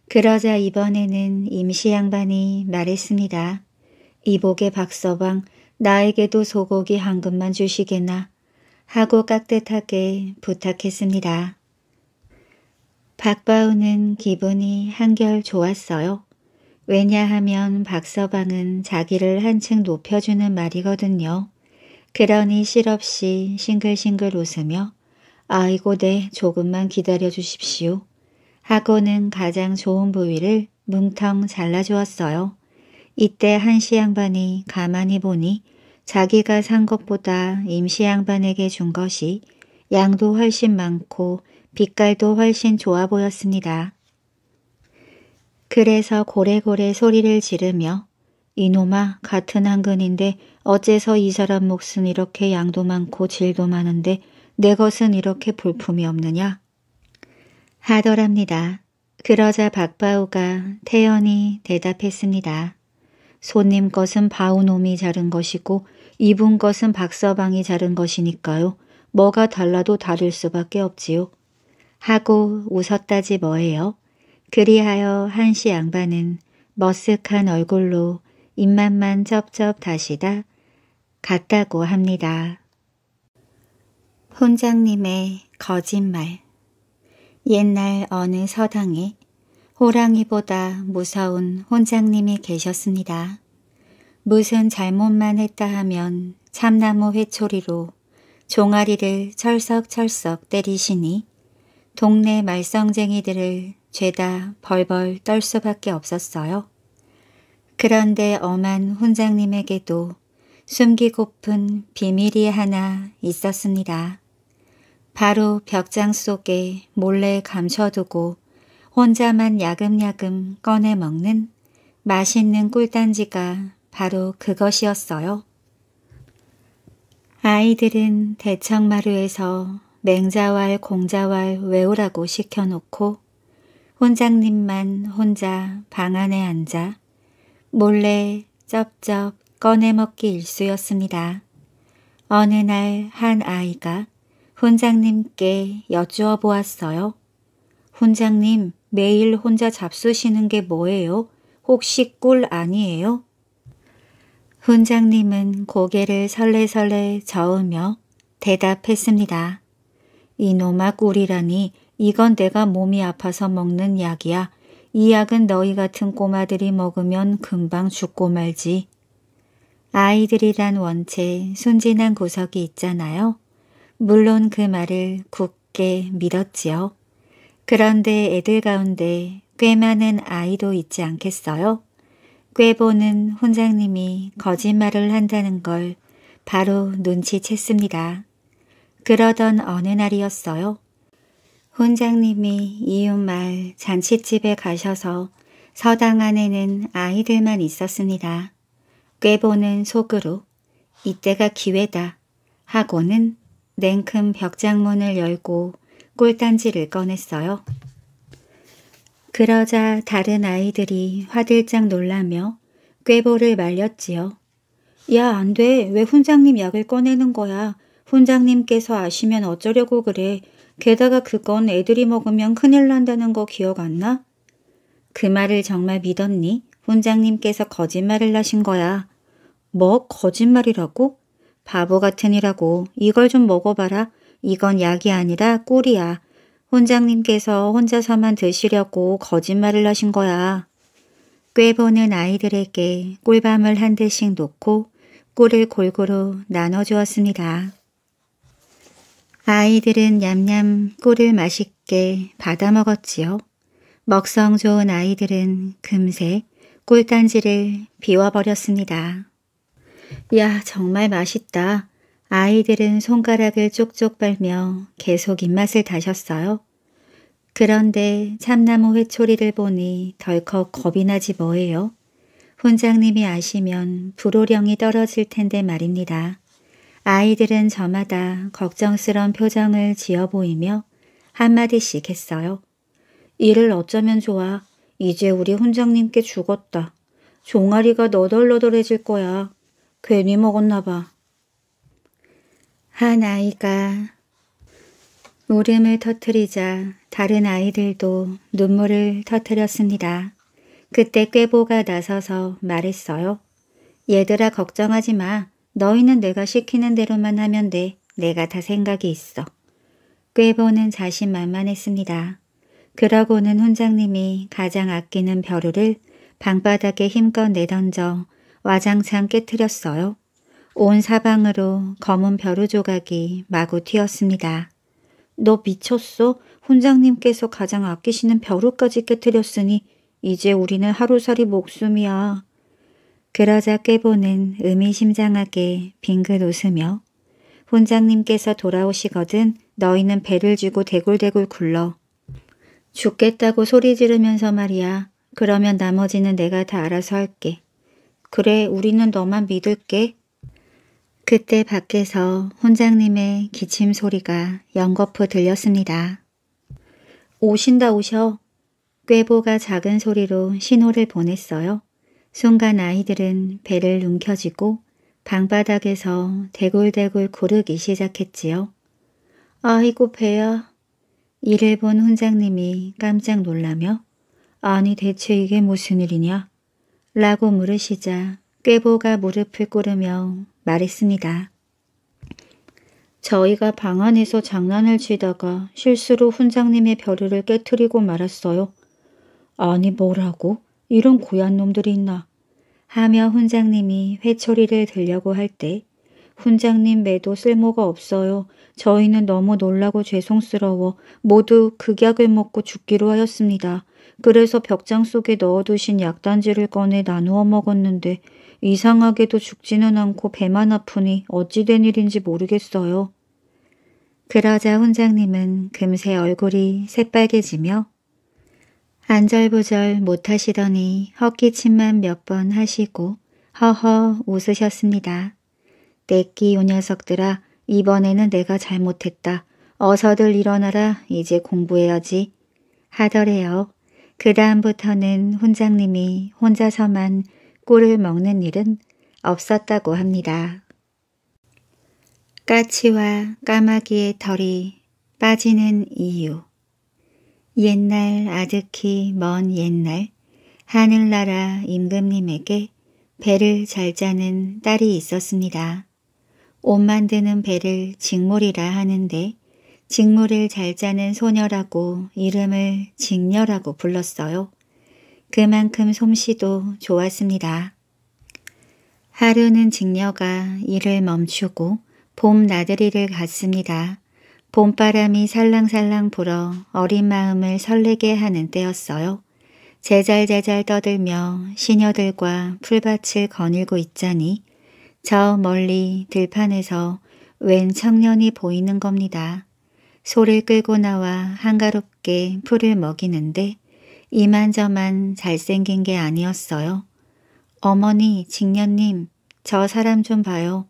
그러자 이번에는 임시 양반이 말했습니다. 이복의 박서방 나에게도 소고기 한금만 주시게나 하고 깍듯하게 부탁했습니다. 박바우는 기분이 한결 좋았어요. 왜냐하면 박서방은 자기를 한층 높여주는 말이거든요. 그러니 실없이 싱글싱글 웃으며 아이고 네 조금만 기다려 주십시오. 하고는 가장 좋은 부위를 뭉텅 잘라주었어요. 이때 한시 양반이 가만히 보니 자기가 산 것보다 임시 양반에게 준 것이 양도 훨씬 많고 빛깔도 훨씬 좋아 보였습니다. 그래서 고래고래 소리를 지르며 이놈아 같은 한근인데 어째서 이 사람 몫은 이렇게 양도 많고 질도 많은데 내 것은 이렇게 볼품이 없느냐? 하더랍니다. 그러자 박바우가 태연히 대답했습니다. 손님 것은 바우놈이 자른 것이고 이분 것은 박서방이 자른 것이니까요. 뭐가 달라도 다를 수밖에 없지요. 하고 웃었다지 뭐예요. 그리하여 한시 양반은 머쓱한 얼굴로 입맛만 쩝쩝 다시다 같다고 합니다. 혼장님의 거짓말 옛날 어느 서당에 호랑이보다 무서운 혼장님이 계셨습니다. 무슨 잘못만 했다 하면 참나무 회초리로 종아리를 철썩철썩 때리시니 동네 말썽쟁이들을 죄다 벌벌 떨 수밖에 없었어요. 그런데 엄한 혼장님에게도 숨기고픈 비밀이 하나 있었습니다. 바로 벽장 속에 몰래 감춰두고 혼자만 야금야금 꺼내 먹는 맛있는 꿀단지가 바로 그것이었어요. 아이들은 대청마루에서 맹자왈 공자왈 외우라고 시켜놓고 혼장님만 혼자 방 안에 앉아 몰래 쩝쩝 꺼내먹기 일쑤였습니다. 어느 날 한 아이가 훈장님께 여쭈어 보았어요. 훈장님 매일 혼자 잡수시는 게 뭐예요? 혹시 꿀 아니에요? 훈장님은 고개를 설레설레 저으며 대답했습니다. 이놈아 꿀이라니 이건 내가 몸이 아파서 먹는 약이야. 이 약은 너희 같은 꼬마들이 먹으면 금방 죽고 말지. 아이들이란 원체 순진한 구석이 있잖아요. 물론 그 말을 굳게 믿었지요. 그런데 애들 가운데 꽤 많은 아이도 있지 않겠어요? 꾀보는 훈장님이 거짓말을 한다는 걸 바로 눈치챘습니다. 그러던 어느 날이었어요. 훈장님이 이웃말 잔칫집에 가셔서 서당 안에는 아이들만 있었습니다. 꾀보는 속으로 이때가 기회다 하고는 냉큼 벽장문을 열고 꿀단지를 꺼냈어요. 그러자 다른 아이들이 화들짝 놀라며 꾀보를 말렸지요. 야, 안 돼. 왜 훈장님 약을 꺼내는 거야. 훈장님께서 아시면 어쩌려고 그래. 게다가 그건 애들이 먹으면 큰일 난다는 거 기억 안 나? 그 말을 정말 믿었니? 훈장님께서 거짓말을 하신 거야. 뭐 거짓말이라고? 바보 같으니라고 이걸 좀 먹어봐라. 이건 약이 아니라 꿀이야. 훈장님께서 혼자서만 드시려고 거짓말을 하신 거야. 꾀보는 아이들에게 꿀밤을 한 대씩 놓고 꿀을 골고루 나눠주었습니다. 아이들은 냠냠 꿀을 맛있게 받아 먹었지요. 먹성 좋은 아이들은 금세 꿀단지를 비워버렸습니다. 야, 정말 맛있다. 아이들은 손가락을 쪽쪽 빨며 계속 입맛을 다셨어요. 그런데 참나무 회초리를 보니 덜컥 겁이 나지 뭐예요. 훈장님이 아시면 불호령이 떨어질 텐데 말입니다. 아이들은 저마다 걱정스런 표정을 지어 보이며 한마디씩 했어요. 일을 어쩌면 좋아. 이제 우리 훈장님께 죽었다. 종아리가 너덜너덜해질 거야. 괜히 먹었나 봐. 한 아이가 울음을 터트리자 다른 아이들도 눈물을 터트렸습니다. 그때 꾀보가 나서서 말했어요. 얘들아 걱정하지 마. 너희는 내가 시키는 대로만 하면 돼. 내가 다 생각이 있어. 꾀보는 자신만만했습니다. 그러고는 훈장님이 가장 아끼는 벼루를 방바닥에 힘껏 내던져 와장창 깨뜨렸어요. 온 사방으로 검은 벼루 조각이 마구 튀었습니다. 너 미쳤어? 훈장님께서 가장 아끼시는 벼루까지 깨뜨렸으니 이제 우리는 하루살이 목숨이야. 그러자 깨보는 의미심장하게 빙긋 웃으며 훈장님께서 돌아오시거든 너희는 배를 쥐고 대굴대굴 굴러 죽겠다고 소리 지르면서 말이야. 그러면 나머지는 내가 다 알아서 할게. 그래 우리는 너만 믿을게. 그때 밖에서 혼장님의 기침 소리가 연거푸 들렸습니다. 오신다 오셔. 꾀보가 작은 소리로 신호를 보냈어요. 순간 아이들은 배를 움켜쥐고 방바닥에서 대굴대굴 구르기 시작했지요. 아이고 배야. 이를 본 훈장님이 깜짝 놀라며 아니 대체 이게 무슨 일이냐? 라고 물으시자 꾀보가 무릎을 꿇으며 말했습니다. 저희가 방 안에서 장난을 치다가 실수로 훈장님의 벼르를 깨뜨리고 말았어요. 아니 뭐라고? 이런 고얀 놈들이 있나? 하며 훈장님이 회초리를 들려고 할 때 훈장님 매도 쓸모가 없어요. 저희는 너무 놀라고 죄송스러워 모두 극약을 먹고 죽기로 하였습니다. 그래서 벽장 속에 넣어두신 약단지를 꺼내 나누어 먹었는데 이상하게도 죽지는 않고 배만 아프니 어찌 된 일인지 모르겠어요. 그러자 훈장님은 금세 얼굴이 새빨개지며 안절부절 못하시더니 헛기침만 몇 번 하시고 허허 웃으셨습니다. 내끼 요 녀석들아 이번에는 내가 잘못했다. 어서들 일어나라. 이제 공부해야지. 하더래요. 그 다음부터는 혼장님이 혼자서만 꿀을 먹는 일은 없었다고 합니다. 까치와 까마귀의 털이 빠지는 이유 옛날 아득히 먼 옛날 하늘나라 임금님에게 배를 잘 짜는 딸이 있었습니다. 옷 만드는 배를 직몰이라 하는데 직몰을잘 짜는 소녀라고 이름을 직녀라고 불렀어요. 그만큼 솜씨도 좋았습니다. 하루는 직녀가 일을 멈추고 봄 나들이를 갔습니다. 봄바람이 살랑살랑 불어 어린 마음을 설레게 하는 때였어요. 제잘제잘 떠들며 시녀들과 풀밭을 거닐고 있자니 저 멀리 들판에서 웬 청년이 보이는 겁니다. 소를 끌고 나와 한가롭게 풀을 먹이는데 이만저만 잘생긴 게 아니었어요. 어머니, 직녀님, 저 사람 좀 봐요.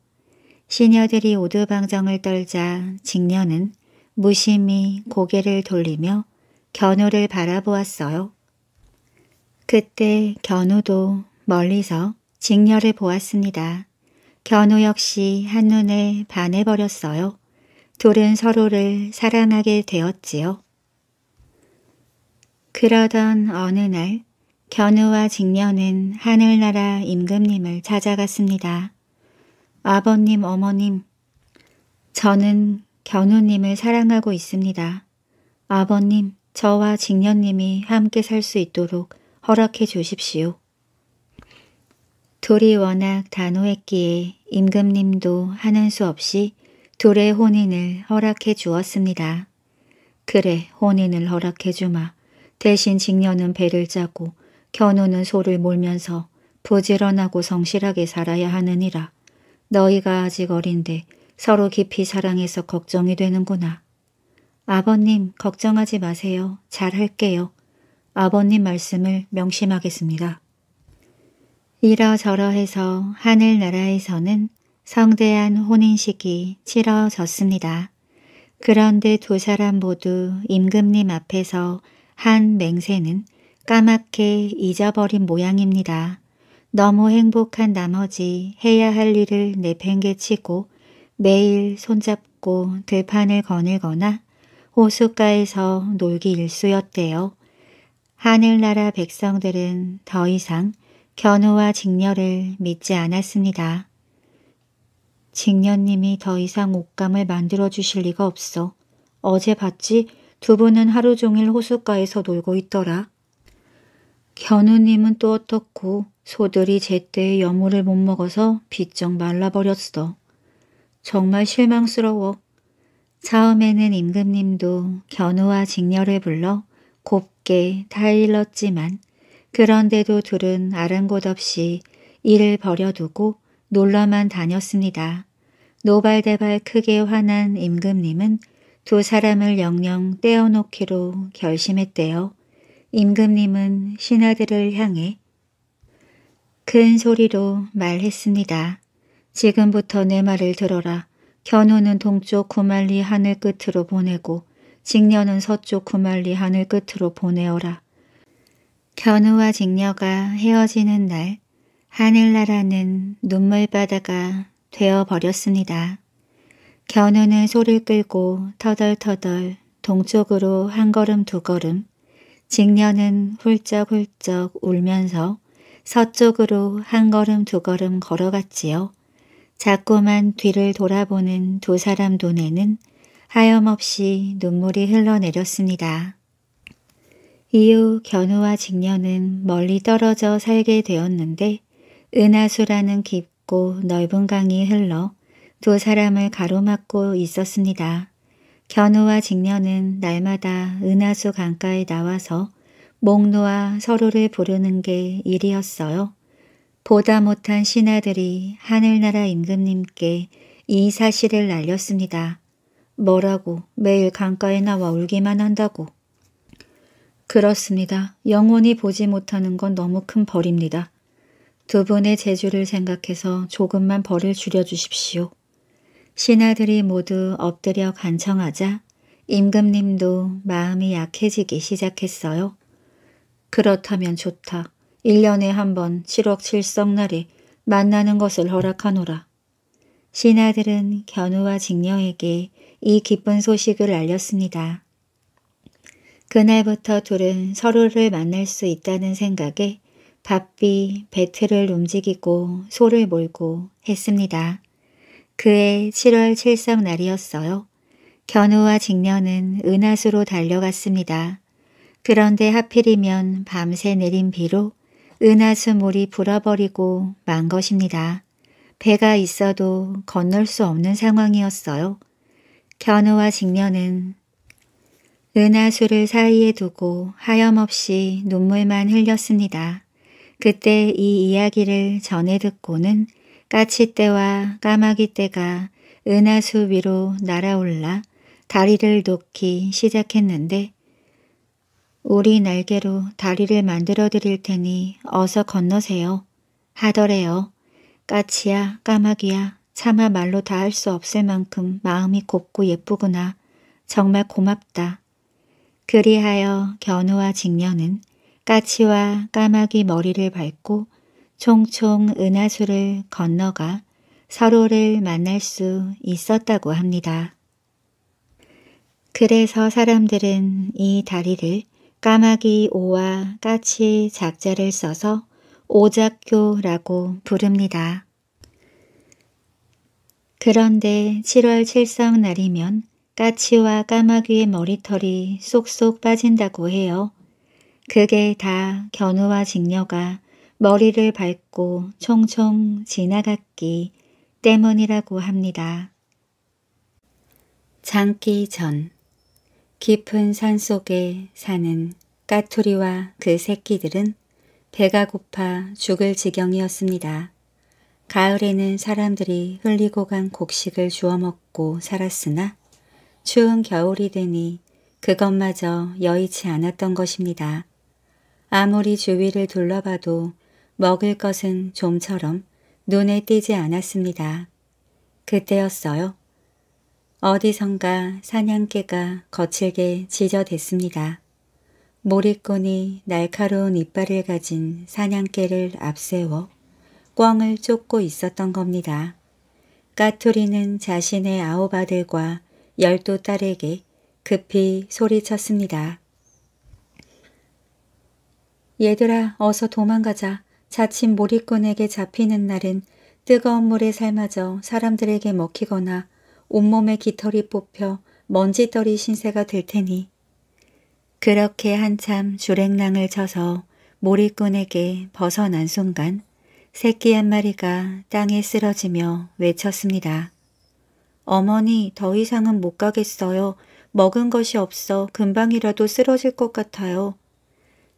시녀들이 오두방정을 떨자 직녀는 무심히 고개를 돌리며 견우를 바라보았어요. 그때 견우도 멀리서 직녀를 보았습니다. 견우 역시 한눈에 반해버렸어요. 둘은 서로를 사랑하게 되었지요. 그러던 어느 날 견우와 직녀는 하늘나라 임금님을 찾아갔습니다. 아버님, 어머님, 저는 견우님을 사랑하고 있습니다. 아버님, 저와 직녀님이 함께 살 수 있도록 허락해 주십시오. 돌이 워낙 단호했기에 임금님도 하는 수 없이 둘의 혼인을 허락해 주었습니다. 그래 혼인을 허락해 주마. 대신 직녀는 배를 짜고 견우는 소를 몰면서 부지런하고 성실하게 살아야 하느니라. 너희가 아직 어린데 서로 깊이 사랑해서 걱정이 되는구나. 아버님 걱정하지 마세요. 잘할게요. 아버님 말씀을 명심하겠습니다. 이러저러 해서 하늘나라에서는 성대한 혼인식이 치러졌습니다. 그런데 두 사람 모두 임금님 앞에서 한 맹세는 까맣게 잊어버린 모양입니다. 너무 행복한 나머지 해야 할 일을 내팽개치고 매일 손잡고 들판을 거닐거나 호숫가에서 놀기 일쑤였대요. 하늘나라 백성들은 더 이상 견우와 직녀를 믿지 않았습니다. 직녀님이 더 이상 옷감을 만들어 주실 리가 없어. 어제 봤지 두 분은 하루 종일 호숫가에서 놀고 있더라. 견우님은 또 어떻고 소들이 제때 에 여물을 못 먹어서 비쩍 말라버렸어. 정말 실망스러워. 처음에는 임금님도 견우와 직녀를 불러 곱게 타일렀지만 그런데도 둘은 아랑곳 없이 일을 버려두고 놀러만 다녔습니다. 노발대발 크게 화난 임금님은 두 사람을 영영 떼어놓기로 결심했대요. 임금님은 신하들을 향해 큰 소리로 말했습니다. 지금부터 내 말을 들어라. 견우는 동쪽 구말리 하늘 끝으로 보내고 직녀는 서쪽 구말리 하늘 끝으로 보내어라. 견우와 직녀가 헤어지는 날 하늘나라는 눈물바다가 되어버렸습니다. 견우는 소를 끌고 터덜터덜 동쪽으로 한 걸음 두 걸음 직녀는 훌쩍훌쩍 울면서 서쪽으로 한 걸음 두 걸음 걸어갔지요. 자꾸만 뒤를 돌아보는 두 사람 눈에는 하염없이 눈물이 흘러내렸습니다. 이후 견우와 직녀는 멀리 떨어져 살게 되었는데 은하수라는 깊고 넓은 강이 흘러 두 사람을 가로막고 있었습니다. 견우와 직녀는 날마다 은하수 강가에 나와서 목 놓아 서로를 부르는 게 일이었어요. 보다 못한 신하들이 하늘나라 임금님께 이 사실을 알렸습니다. 뭐라고 매일 강가에 나와 울기만 한다고 그렇습니다. 영원히 보지 못하는 건 너무 큰 벌입니다. 두 분의 재주를 생각해서 조금만 벌을 줄여주십시오. 신하들이 모두 엎드려 간청하자 임금님도 마음이 약해지기 시작했어요. 그렇다면 좋다. 1년에 한 번 7억 7석날에 만나는 것을 허락하노라. 신하들은 견우와 직녀에게 이 기쁜 소식을 알렸습니다. 그날부터 둘은 서로를 만날 수 있다는 생각에 바삐 배틀을 움직이고 소를 몰고 했습니다. 그해 7월 7석 날이었어요. 견우와 직녀는 은하수로 달려갔습니다. 그런데 하필이면 밤새 내린 비로 은하수 물이 불어버리고 만 것입니다. 배가 있어도 건널 수 없는 상황이었어요. 견우와 직녀는 은하수를 사이에 두고 하염없이 눈물만 흘렸습니다. 그때 이 이야기를 전해 듣고는 까치떼와 까마귀떼가 은하수 위로 날아올라 다리를 놓기 시작했는데 우리 날개로 다리를 만들어 드릴 테니 어서 건너세요. 하더래요. 까치야 까마귀야 차마 말로 다 할 수 없을 만큼 마음이 곱고 예쁘구나. 정말 고맙다. 그리하여 견우와 직녀는 까치와 까마귀 머리를 밟고 총총 은하수를 건너가 서로를 만날 수 있었다고 합니다. 그래서 사람들은 이 다리를 까마귀 오와 까치 작자를 써서 오작교라고 부릅니다. 그런데 7월 7성날이면 까치와 까마귀의 머리털이 쏙쏙 빠진다고 해요. 그게 다 견우와 직녀가 머리를 밟고 총총 지나갔기 때문이라고 합니다. 장기 전 깊은 산속에 사는 까투리와 그 새끼들은 배가 고파 죽을 지경이었습니다. 가을에는 사람들이 흘리고 간 곡식을 주워 먹고 살았으나 추운 겨울이 되니 그것마저 여의치 않았던 것입니다. 아무리 주위를 둘러봐도 먹을 것은 좀처럼 눈에 띄지 않았습니다. 그때였어요. 어디선가 사냥개가 거칠게 지저댔습니다. 모리꾼이 날카로운 이빨을 가진 사냥개를 앞세워 꿩을 쫓고 있었던 겁니다. 까투리는 자신의 아오바들과 열두 딸에게 급히 소리쳤습니다. 얘들아 어서 도망가자. 자칫 몰입꾼에게 잡히는 날은 뜨거운 물에 삶아져 사람들에게 먹히거나 온몸에 깃털이 뽑혀 먼지떨이 신세가 될 테니. 그렇게 한참 주랭낭을 쳐서 몰입꾼에게 벗어난 순간 새끼 한 마리가 땅에 쓰러지며 외쳤습니다. 어머니 더 이상은 못 가겠어요. 먹은 것이 없어 금방이라도 쓰러질 것 같아요.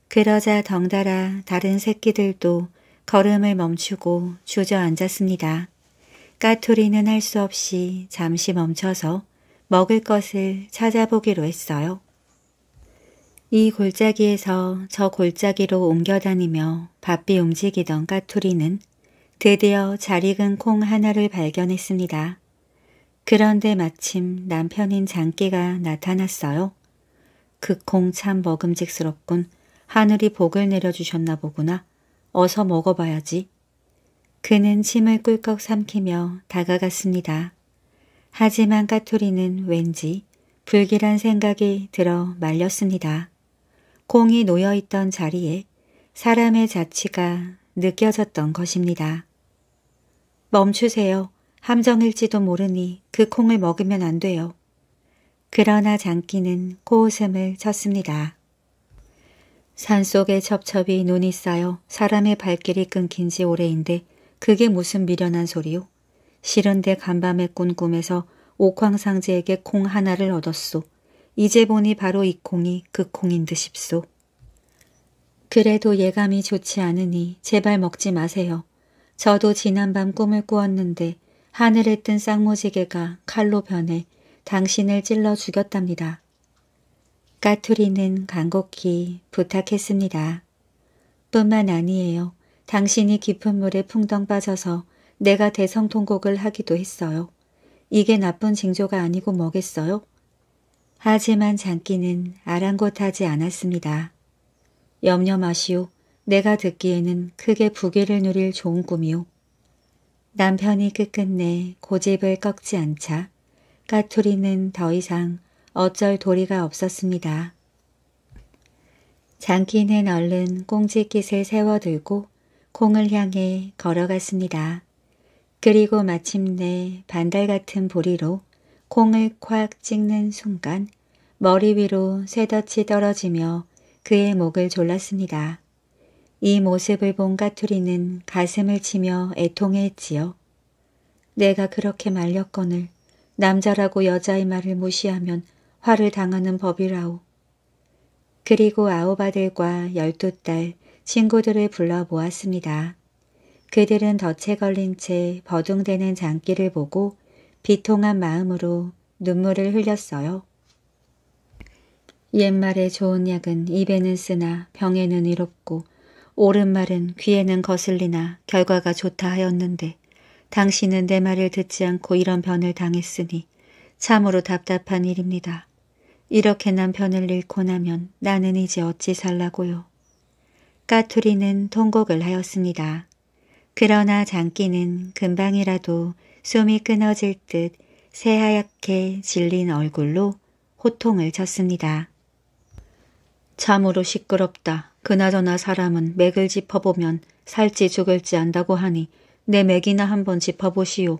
그러자 덩달아 다른 새끼들도 걸음을 멈추고 주저앉았습니다. 까투리는 할 수 없이 잠시 멈춰서 먹을 것을 찾아보기로 했어요. 이 골짜기에서 저 골짜기로 옮겨다니며 바삐 움직이던 까투리는 드디어 잘 익은 콩 하나를 발견했습니다. 그런데 마침 남편인 장깨가 나타났어요. 극콩 참 먹음직스럽군. 하늘이 복을 내려주셨나 보구나. 어서 먹어봐야지. 그는 침을 꿀꺽 삼키며 다가갔습니다. 하지만 까투리는 왠지 불길한 생각이 들어 말렸습니다. 콩이 놓여있던 자리에 사람의 자취가 느껴졌던 것입니다. 멈추세요. 함정일지도 모르니 그 콩을 먹으면 안 돼요. 그러나 장기는 코웃음을 쳤습니다. 산속에 첩첩이 눈이 쌓여 사람의 발길이 끊긴 지 오래인데 그게 무슨 미련한 소리요? 싫은데 간밤에 꾼 꿈에서 옥황상제에게 콩 하나를 얻었소. 이제 보니 바로 이 콩이 그 콩인 듯 싶소. 그래도 예감이 좋지 않으니 제발 먹지 마세요. 저도 지난밤 꿈을 꾸었는데 하늘에 뜬 쌍무지개가 칼로 변해 당신을 찔러 죽였답니다. 까투리는 간곡히 부탁했습니다. 뿐만 아니에요. 당신이 깊은 물에 풍덩 빠져서 내가 대성통곡을 하기도 했어요. 이게 나쁜 징조가 아니고 뭐겠어요? 하지만 장기는 아랑곳하지 않았습니다. 염려 마시오. 내가 듣기에는 크게 부귀를 누릴 좋은 꿈이오. 남편이 끝끝내 고집을 꺾지 않자 까투리는 더 이상 어쩔 도리가 없었습니다. 장키는 얼른 꽁지깃을 세워들고 콩을 향해 걸어갔습니다. 그리고 마침내 반달 같은 보리로 콩을 콱 찍는 순간 머리 위로 쇠덫이 떨어지며 그의 목을 졸랐습니다. 이 모습을 본 가투리는 가슴을 치며 애통했지요 내가 그렇게 말렸거늘 남자라고 여자의 말을 무시하면 화를 당하는 법이라오. 그리고 아홉 아들과 열두 딸 친구들을 불러 모았습니다. 그들은 덫에 걸린 채 버둥대는 장기를 보고 비통한 마음으로 눈물을 흘렸어요. 옛말에 좋은 약은 입에는 쓰나 병에는 이롭고 옳은 말은 귀에는 거슬리나 결과가 좋다 하였는데 당신은 내 말을 듣지 않고 이런 변을 당했으니 참으로 답답한 일입니다. 이렇게 남편을 잃고 나면 나는 이제 어찌 살라고요. 까투리는 통곡을 하였습니다. 그러나 장기는 금방이라도 숨이 끊어질 듯 새하얗게 질린 얼굴로 호통을 쳤습니다. 참으로 시끄럽다. 그나저나 사람은 맥을 짚어보면 살지 죽을지 안다고 하니 내 맥이나 한번 짚어보시오.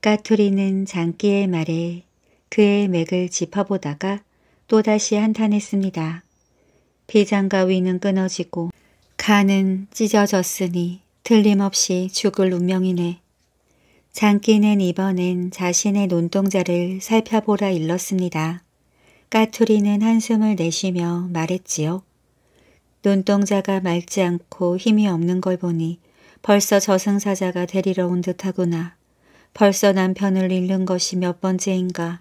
까투리는 장기의 말에 그의 맥을 짚어보다가 또다시 한탄했습니다. 비장가위는 끊어지고 간은 찢어졌으니 틀림없이 죽을 운명이네. 장기는 이번엔 자신의 논동자를 살펴보라 일렀습니다. 까투리는 한숨을 내쉬며 말했지요. 눈동자가 맑지 않고 힘이 없는 걸 보니 벌써 저승사자가 데리러 온 듯하구나. 벌써 남편을 잃는 것이 몇 번째인가.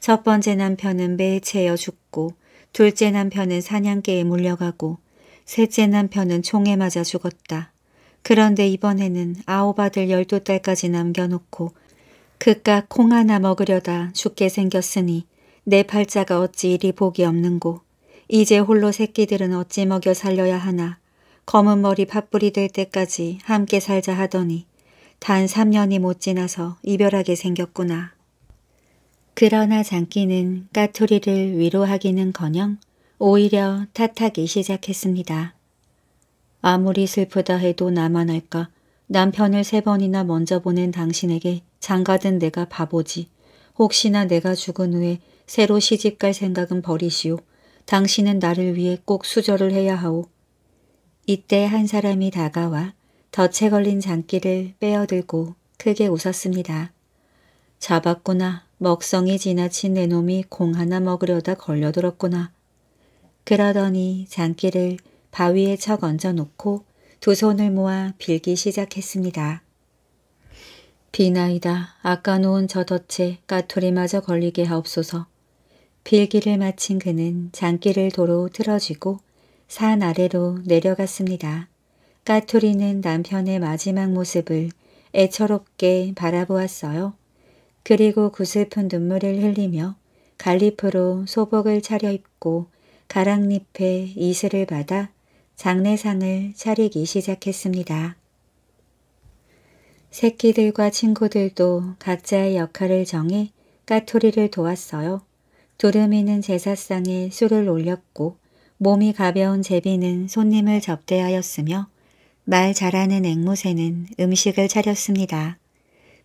첫 번째 남편은 매에 채여 죽고 둘째 남편은 사냥개에 물려가고 셋째 남편은 총에 맞아 죽었다. 그런데 이번에는 아홉 아들 열두 딸까지 남겨놓고 그깟 콩 하나 먹으려다 죽게 생겼으니 내 팔자가 어찌 이리 복이 없는고. 이제 홀로 새끼들은 어찌 먹여 살려야 하나 검은 머리 팥불이 될 때까지 함께 살자 하더니 단 3년이 못 지나서 이별하게 생겼구나. 그러나 장기는 까투리를 위로하기는커녕 오히려 탓하기 시작했습니다. 아무리 슬프다 해도 나만 할까 남편을 세 번이나 먼저 보낸 당신에게 장가든 내가 바보지 혹시나 내가 죽은 후에 새로 시집갈 생각은 버리시오. 당신은 나를 위해 꼭 수저를 해야 하오. 이때 한 사람이 다가와 덫에 걸린 장기를 빼어들고 크게 웃었습니다. 잡았구나. 먹성이 지나친 내 놈이 공 하나 먹으려다 걸려들었구나. 그러더니 장기를 바위에 척 얹어놓고 두 손을 모아 빌기 시작했습니다. 비나이다. 아까 놓은 저 덫에 까투리마저 걸리게 하옵소서. 필기를 마친 그는 장기를 도로 틀어쥐고 산 아래로 내려갔습니다. 까투리는 남편의 마지막 모습을 애처롭게 바라보았어요. 그리고 구슬픈 눈물을 흘리며 갈리프로 소복을 차려입고 가랑잎에 이슬을 받아 장례상을 차리기 시작했습니다. 새끼들과 친구들도 각자의 역할을 정해 까투리를 도왔어요. 두루미는 제사상에 술을 올렸고 몸이 가벼운 제비는 손님을 접대하였으며 말 잘하는 앵무새는 음식을 차렸습니다.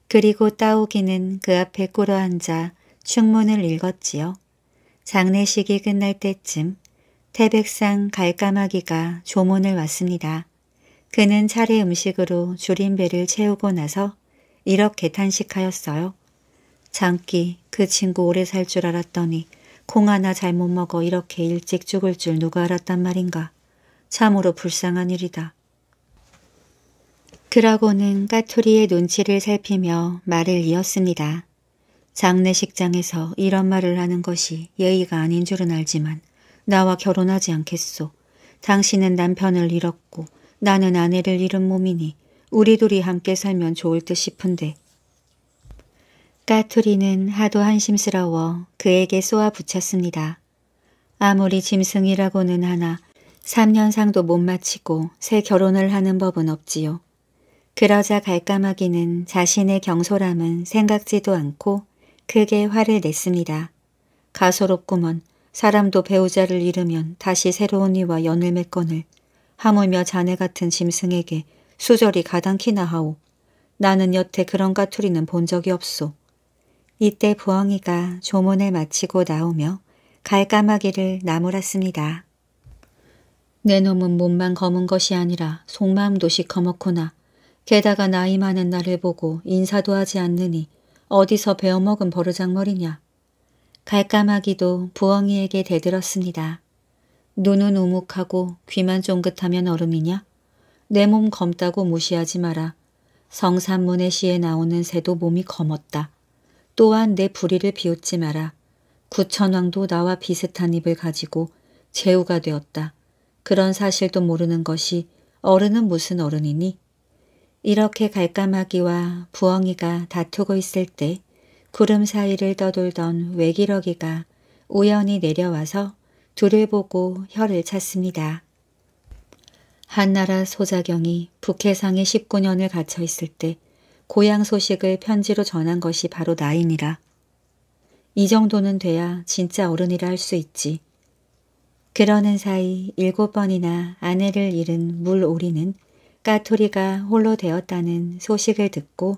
그리고 따오기는 그 앞에 꿇어 앉아 충문을 읽었지요. 장례식이 끝날 때쯤 태백상 갈까마귀가 조문을 왔습니다. 그는 차례 음식으로 줄임 배를 채우고 나서 이렇게 탄식하였어요. 장기 그 친구 오래 살 줄 알았더니 콩 하나 잘못 먹어 이렇게 일찍 죽을 줄 누가 알았단 말인가. 참으로 불쌍한 일이다. 그러고는 까투리의 눈치를 살피며 말을 이었습니다. 장례식장에서 이런 말을 하는 것이 예의가 아닌 줄은 알지만 나와 결혼하지 않겠소. 당신은 남편을 잃었고 나는 아내를 잃은 몸이니 우리 둘이 함께 살면 좋을 듯 싶은데 까투리는 하도 한심스러워 그에게 쏘아붙였습니다. 아무리 짐승이라고는 하나 3년상도 못 마치고 새 결혼을 하는 법은 없지요. 그러자 갈까마귀는 자신의 경솔함은 생각지도 않고 크게 화를 냈습니다. 가소롭구먼 사람도 배우자를 잃으면 다시 새로운 이와 연을 맺건을 하물며 자네 같은 짐승에게 수절이 가당키나 하오. 나는 여태 그런 까투리는 본 적이 없소. 이때 부엉이가 조문을 마치고 나오며 갈까마귀를 나무랐습니다. 내 놈은 몸만 검은 것이 아니라 속마음도 시커멓구나. 게다가 나이 많은 나를 보고 인사도 하지 않느니 어디서 베어먹은 버르장머리냐. 갈까마귀도 부엉이에게 대들었습니다. 눈은 우묵하고 귀만 쫑긋하면 얼음이냐? 내 몸 검다고 무시하지 마라. 성산문의 시에 나오는 새도 몸이 검었다. 또한 내부리를 비웃지 마라. 구천왕도 나와 비슷한 입을 가지고 재우가 되었다. 그런 사실도 모르는 것이 어른은 무슨 어른이니? 이렇게 갈까마귀와 부엉이가 다투고 있을 때 구름 사이를 떠돌던 외기러기가 우연히 내려와서 둘을 보고 혀를 찼습니다. 한나라 소자경이 북해상에 19년을 갇혀 있을 때 고향 소식을 편지로 전한 것이 바로 나이니라. 이 정도는 돼야 진짜 어른이라 할 수 있지. 그러는 사이 일곱 번이나 아내를 잃은 물오리는 까토리가 홀로 되었다는 소식을 듣고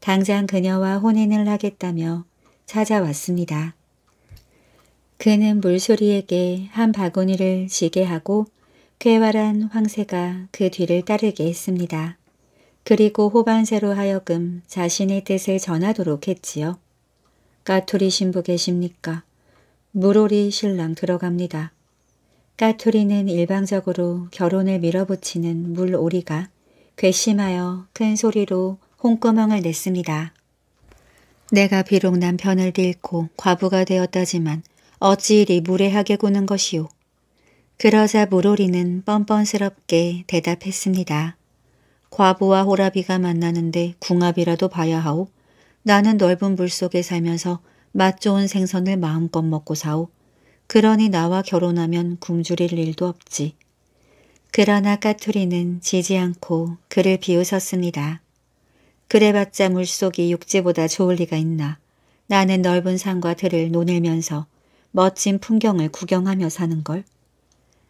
당장 그녀와 혼인을 하겠다며 찾아왔습니다. 그는 물소리에게 한 바구니를 지게 하고 쾌활한 황새가 그 뒤를 따르게 했습니다. 그리고 호반세로 하여금 자신의 뜻을 전하도록 했지요. 까투리 신부 계십니까? 무로리 신랑 들어갑니다. 까투리는 일방적으로 결혼을 밀어붙이는 물오리가 괘씸하여 큰 소리로 홍구멍을 냈습니다. 내가 비록 남편을 잃고 과부가 되었다지만 어찌 이리 무례하게 구는 것이오. 그러자 무로리는 뻔뻔스럽게 대답했습니다. 과부와 호라비가 만나는데 궁합이라도 봐야 하오. 나는 넓은 물 속에 살면서 맛 좋은 생선을 마음껏 먹고 사오. 그러니 나와 결혼하면 굶주릴 일도 없지. 그러나 까투리는 지지 않고 그를 비웃었습니다. 그래봤자 물속이 육지보다 좋을 리가 있나. 나는 넓은 산과 들을 논을면서 멋진 풍경을 구경하며 사는걸.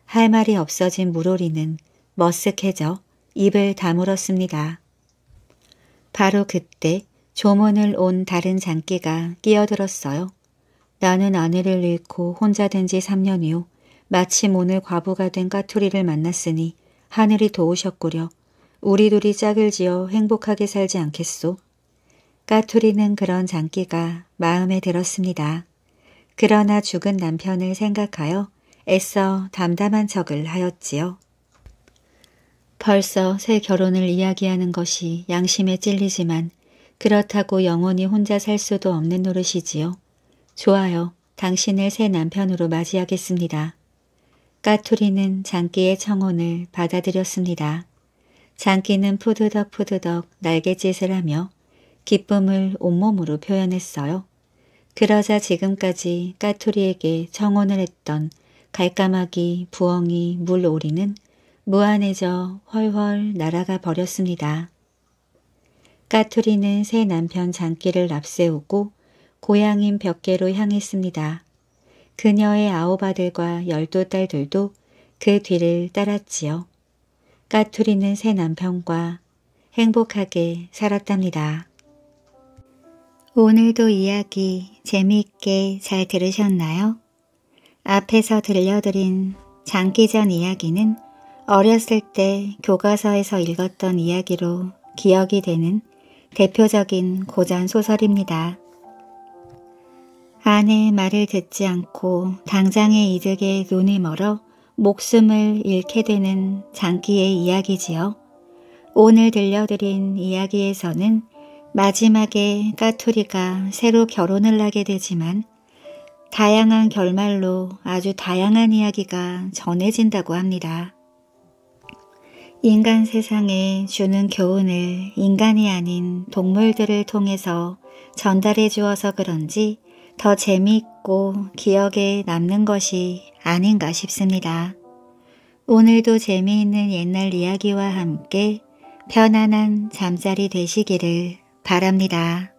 할 말이 없어진 물오리는 머쓱해져 입을 다물었습니다. 바로 그때 조문을 온 다른 장기가 끼어들었어요. 나는 아내를 잃고 혼자 된 지 3년 이후 마침 오늘 과부가 된 까투리를 만났으니 하늘이 도우셨구려. 우리 둘이 짝을 지어 행복하게 살지 않겠소. 까투리는 그런 장기가 마음에 들었습니다. 그러나 죽은 남편을 생각하여 애써 담담한 척을 하였지요. 벌써 새 결혼을 이야기하는 것이 양심에 찔리지만 그렇다고 영원히 혼자 살 수도 없는 노릇이지요. 좋아요. 당신을 새 남편으로 맞이하겠습니다. 까투리는 장기의 청혼을 받아들였습니다. 장기는 푸드덕푸드덕 날갯짓을 하며 기쁨을 온몸으로 표현했어요. 그러자 지금까지 까투리에게 청혼을 했던 갈까마귀, 부엉이, 물오리는 무한해져 훨훨 날아가 버렸습니다. 까투리는 새 남편 장기를 납세우고 고향인 벽계로 향했습니다. 그녀의 아홉 아들과 열두 딸들도 그 뒤를 따랐지요. 까투리는 새 남편과 행복하게 살았답니다. 오늘도 이야기 재미있게 잘 들으셨나요? 앞에서 들려드린 장기전 이야기는 어렸을 때 교과서에서 읽었던 이야기로 기억이 되는 대표적인 고전 소설입니다. 아내의 말을 듣지 않고 당장의 이득에 눈이 멀어 목숨을 잃게 되는 장기의 이야기지요. 오늘 들려드린 이야기에서는 마지막에 까투리가 새로 결혼을 하게 되지만 다양한 결말로 아주 다양한 이야기가 전해진다고 합니다. 인간 세상에 주는 교훈을 인간이 아닌 동물들을 통해서 전달해 주어서 그런지 더 재미있고 기억에 남는 것이 아닌가 싶습니다. 오늘도 재미있는 옛날 이야기와 함께 편안한 잠자리 되시기를 바랍니다.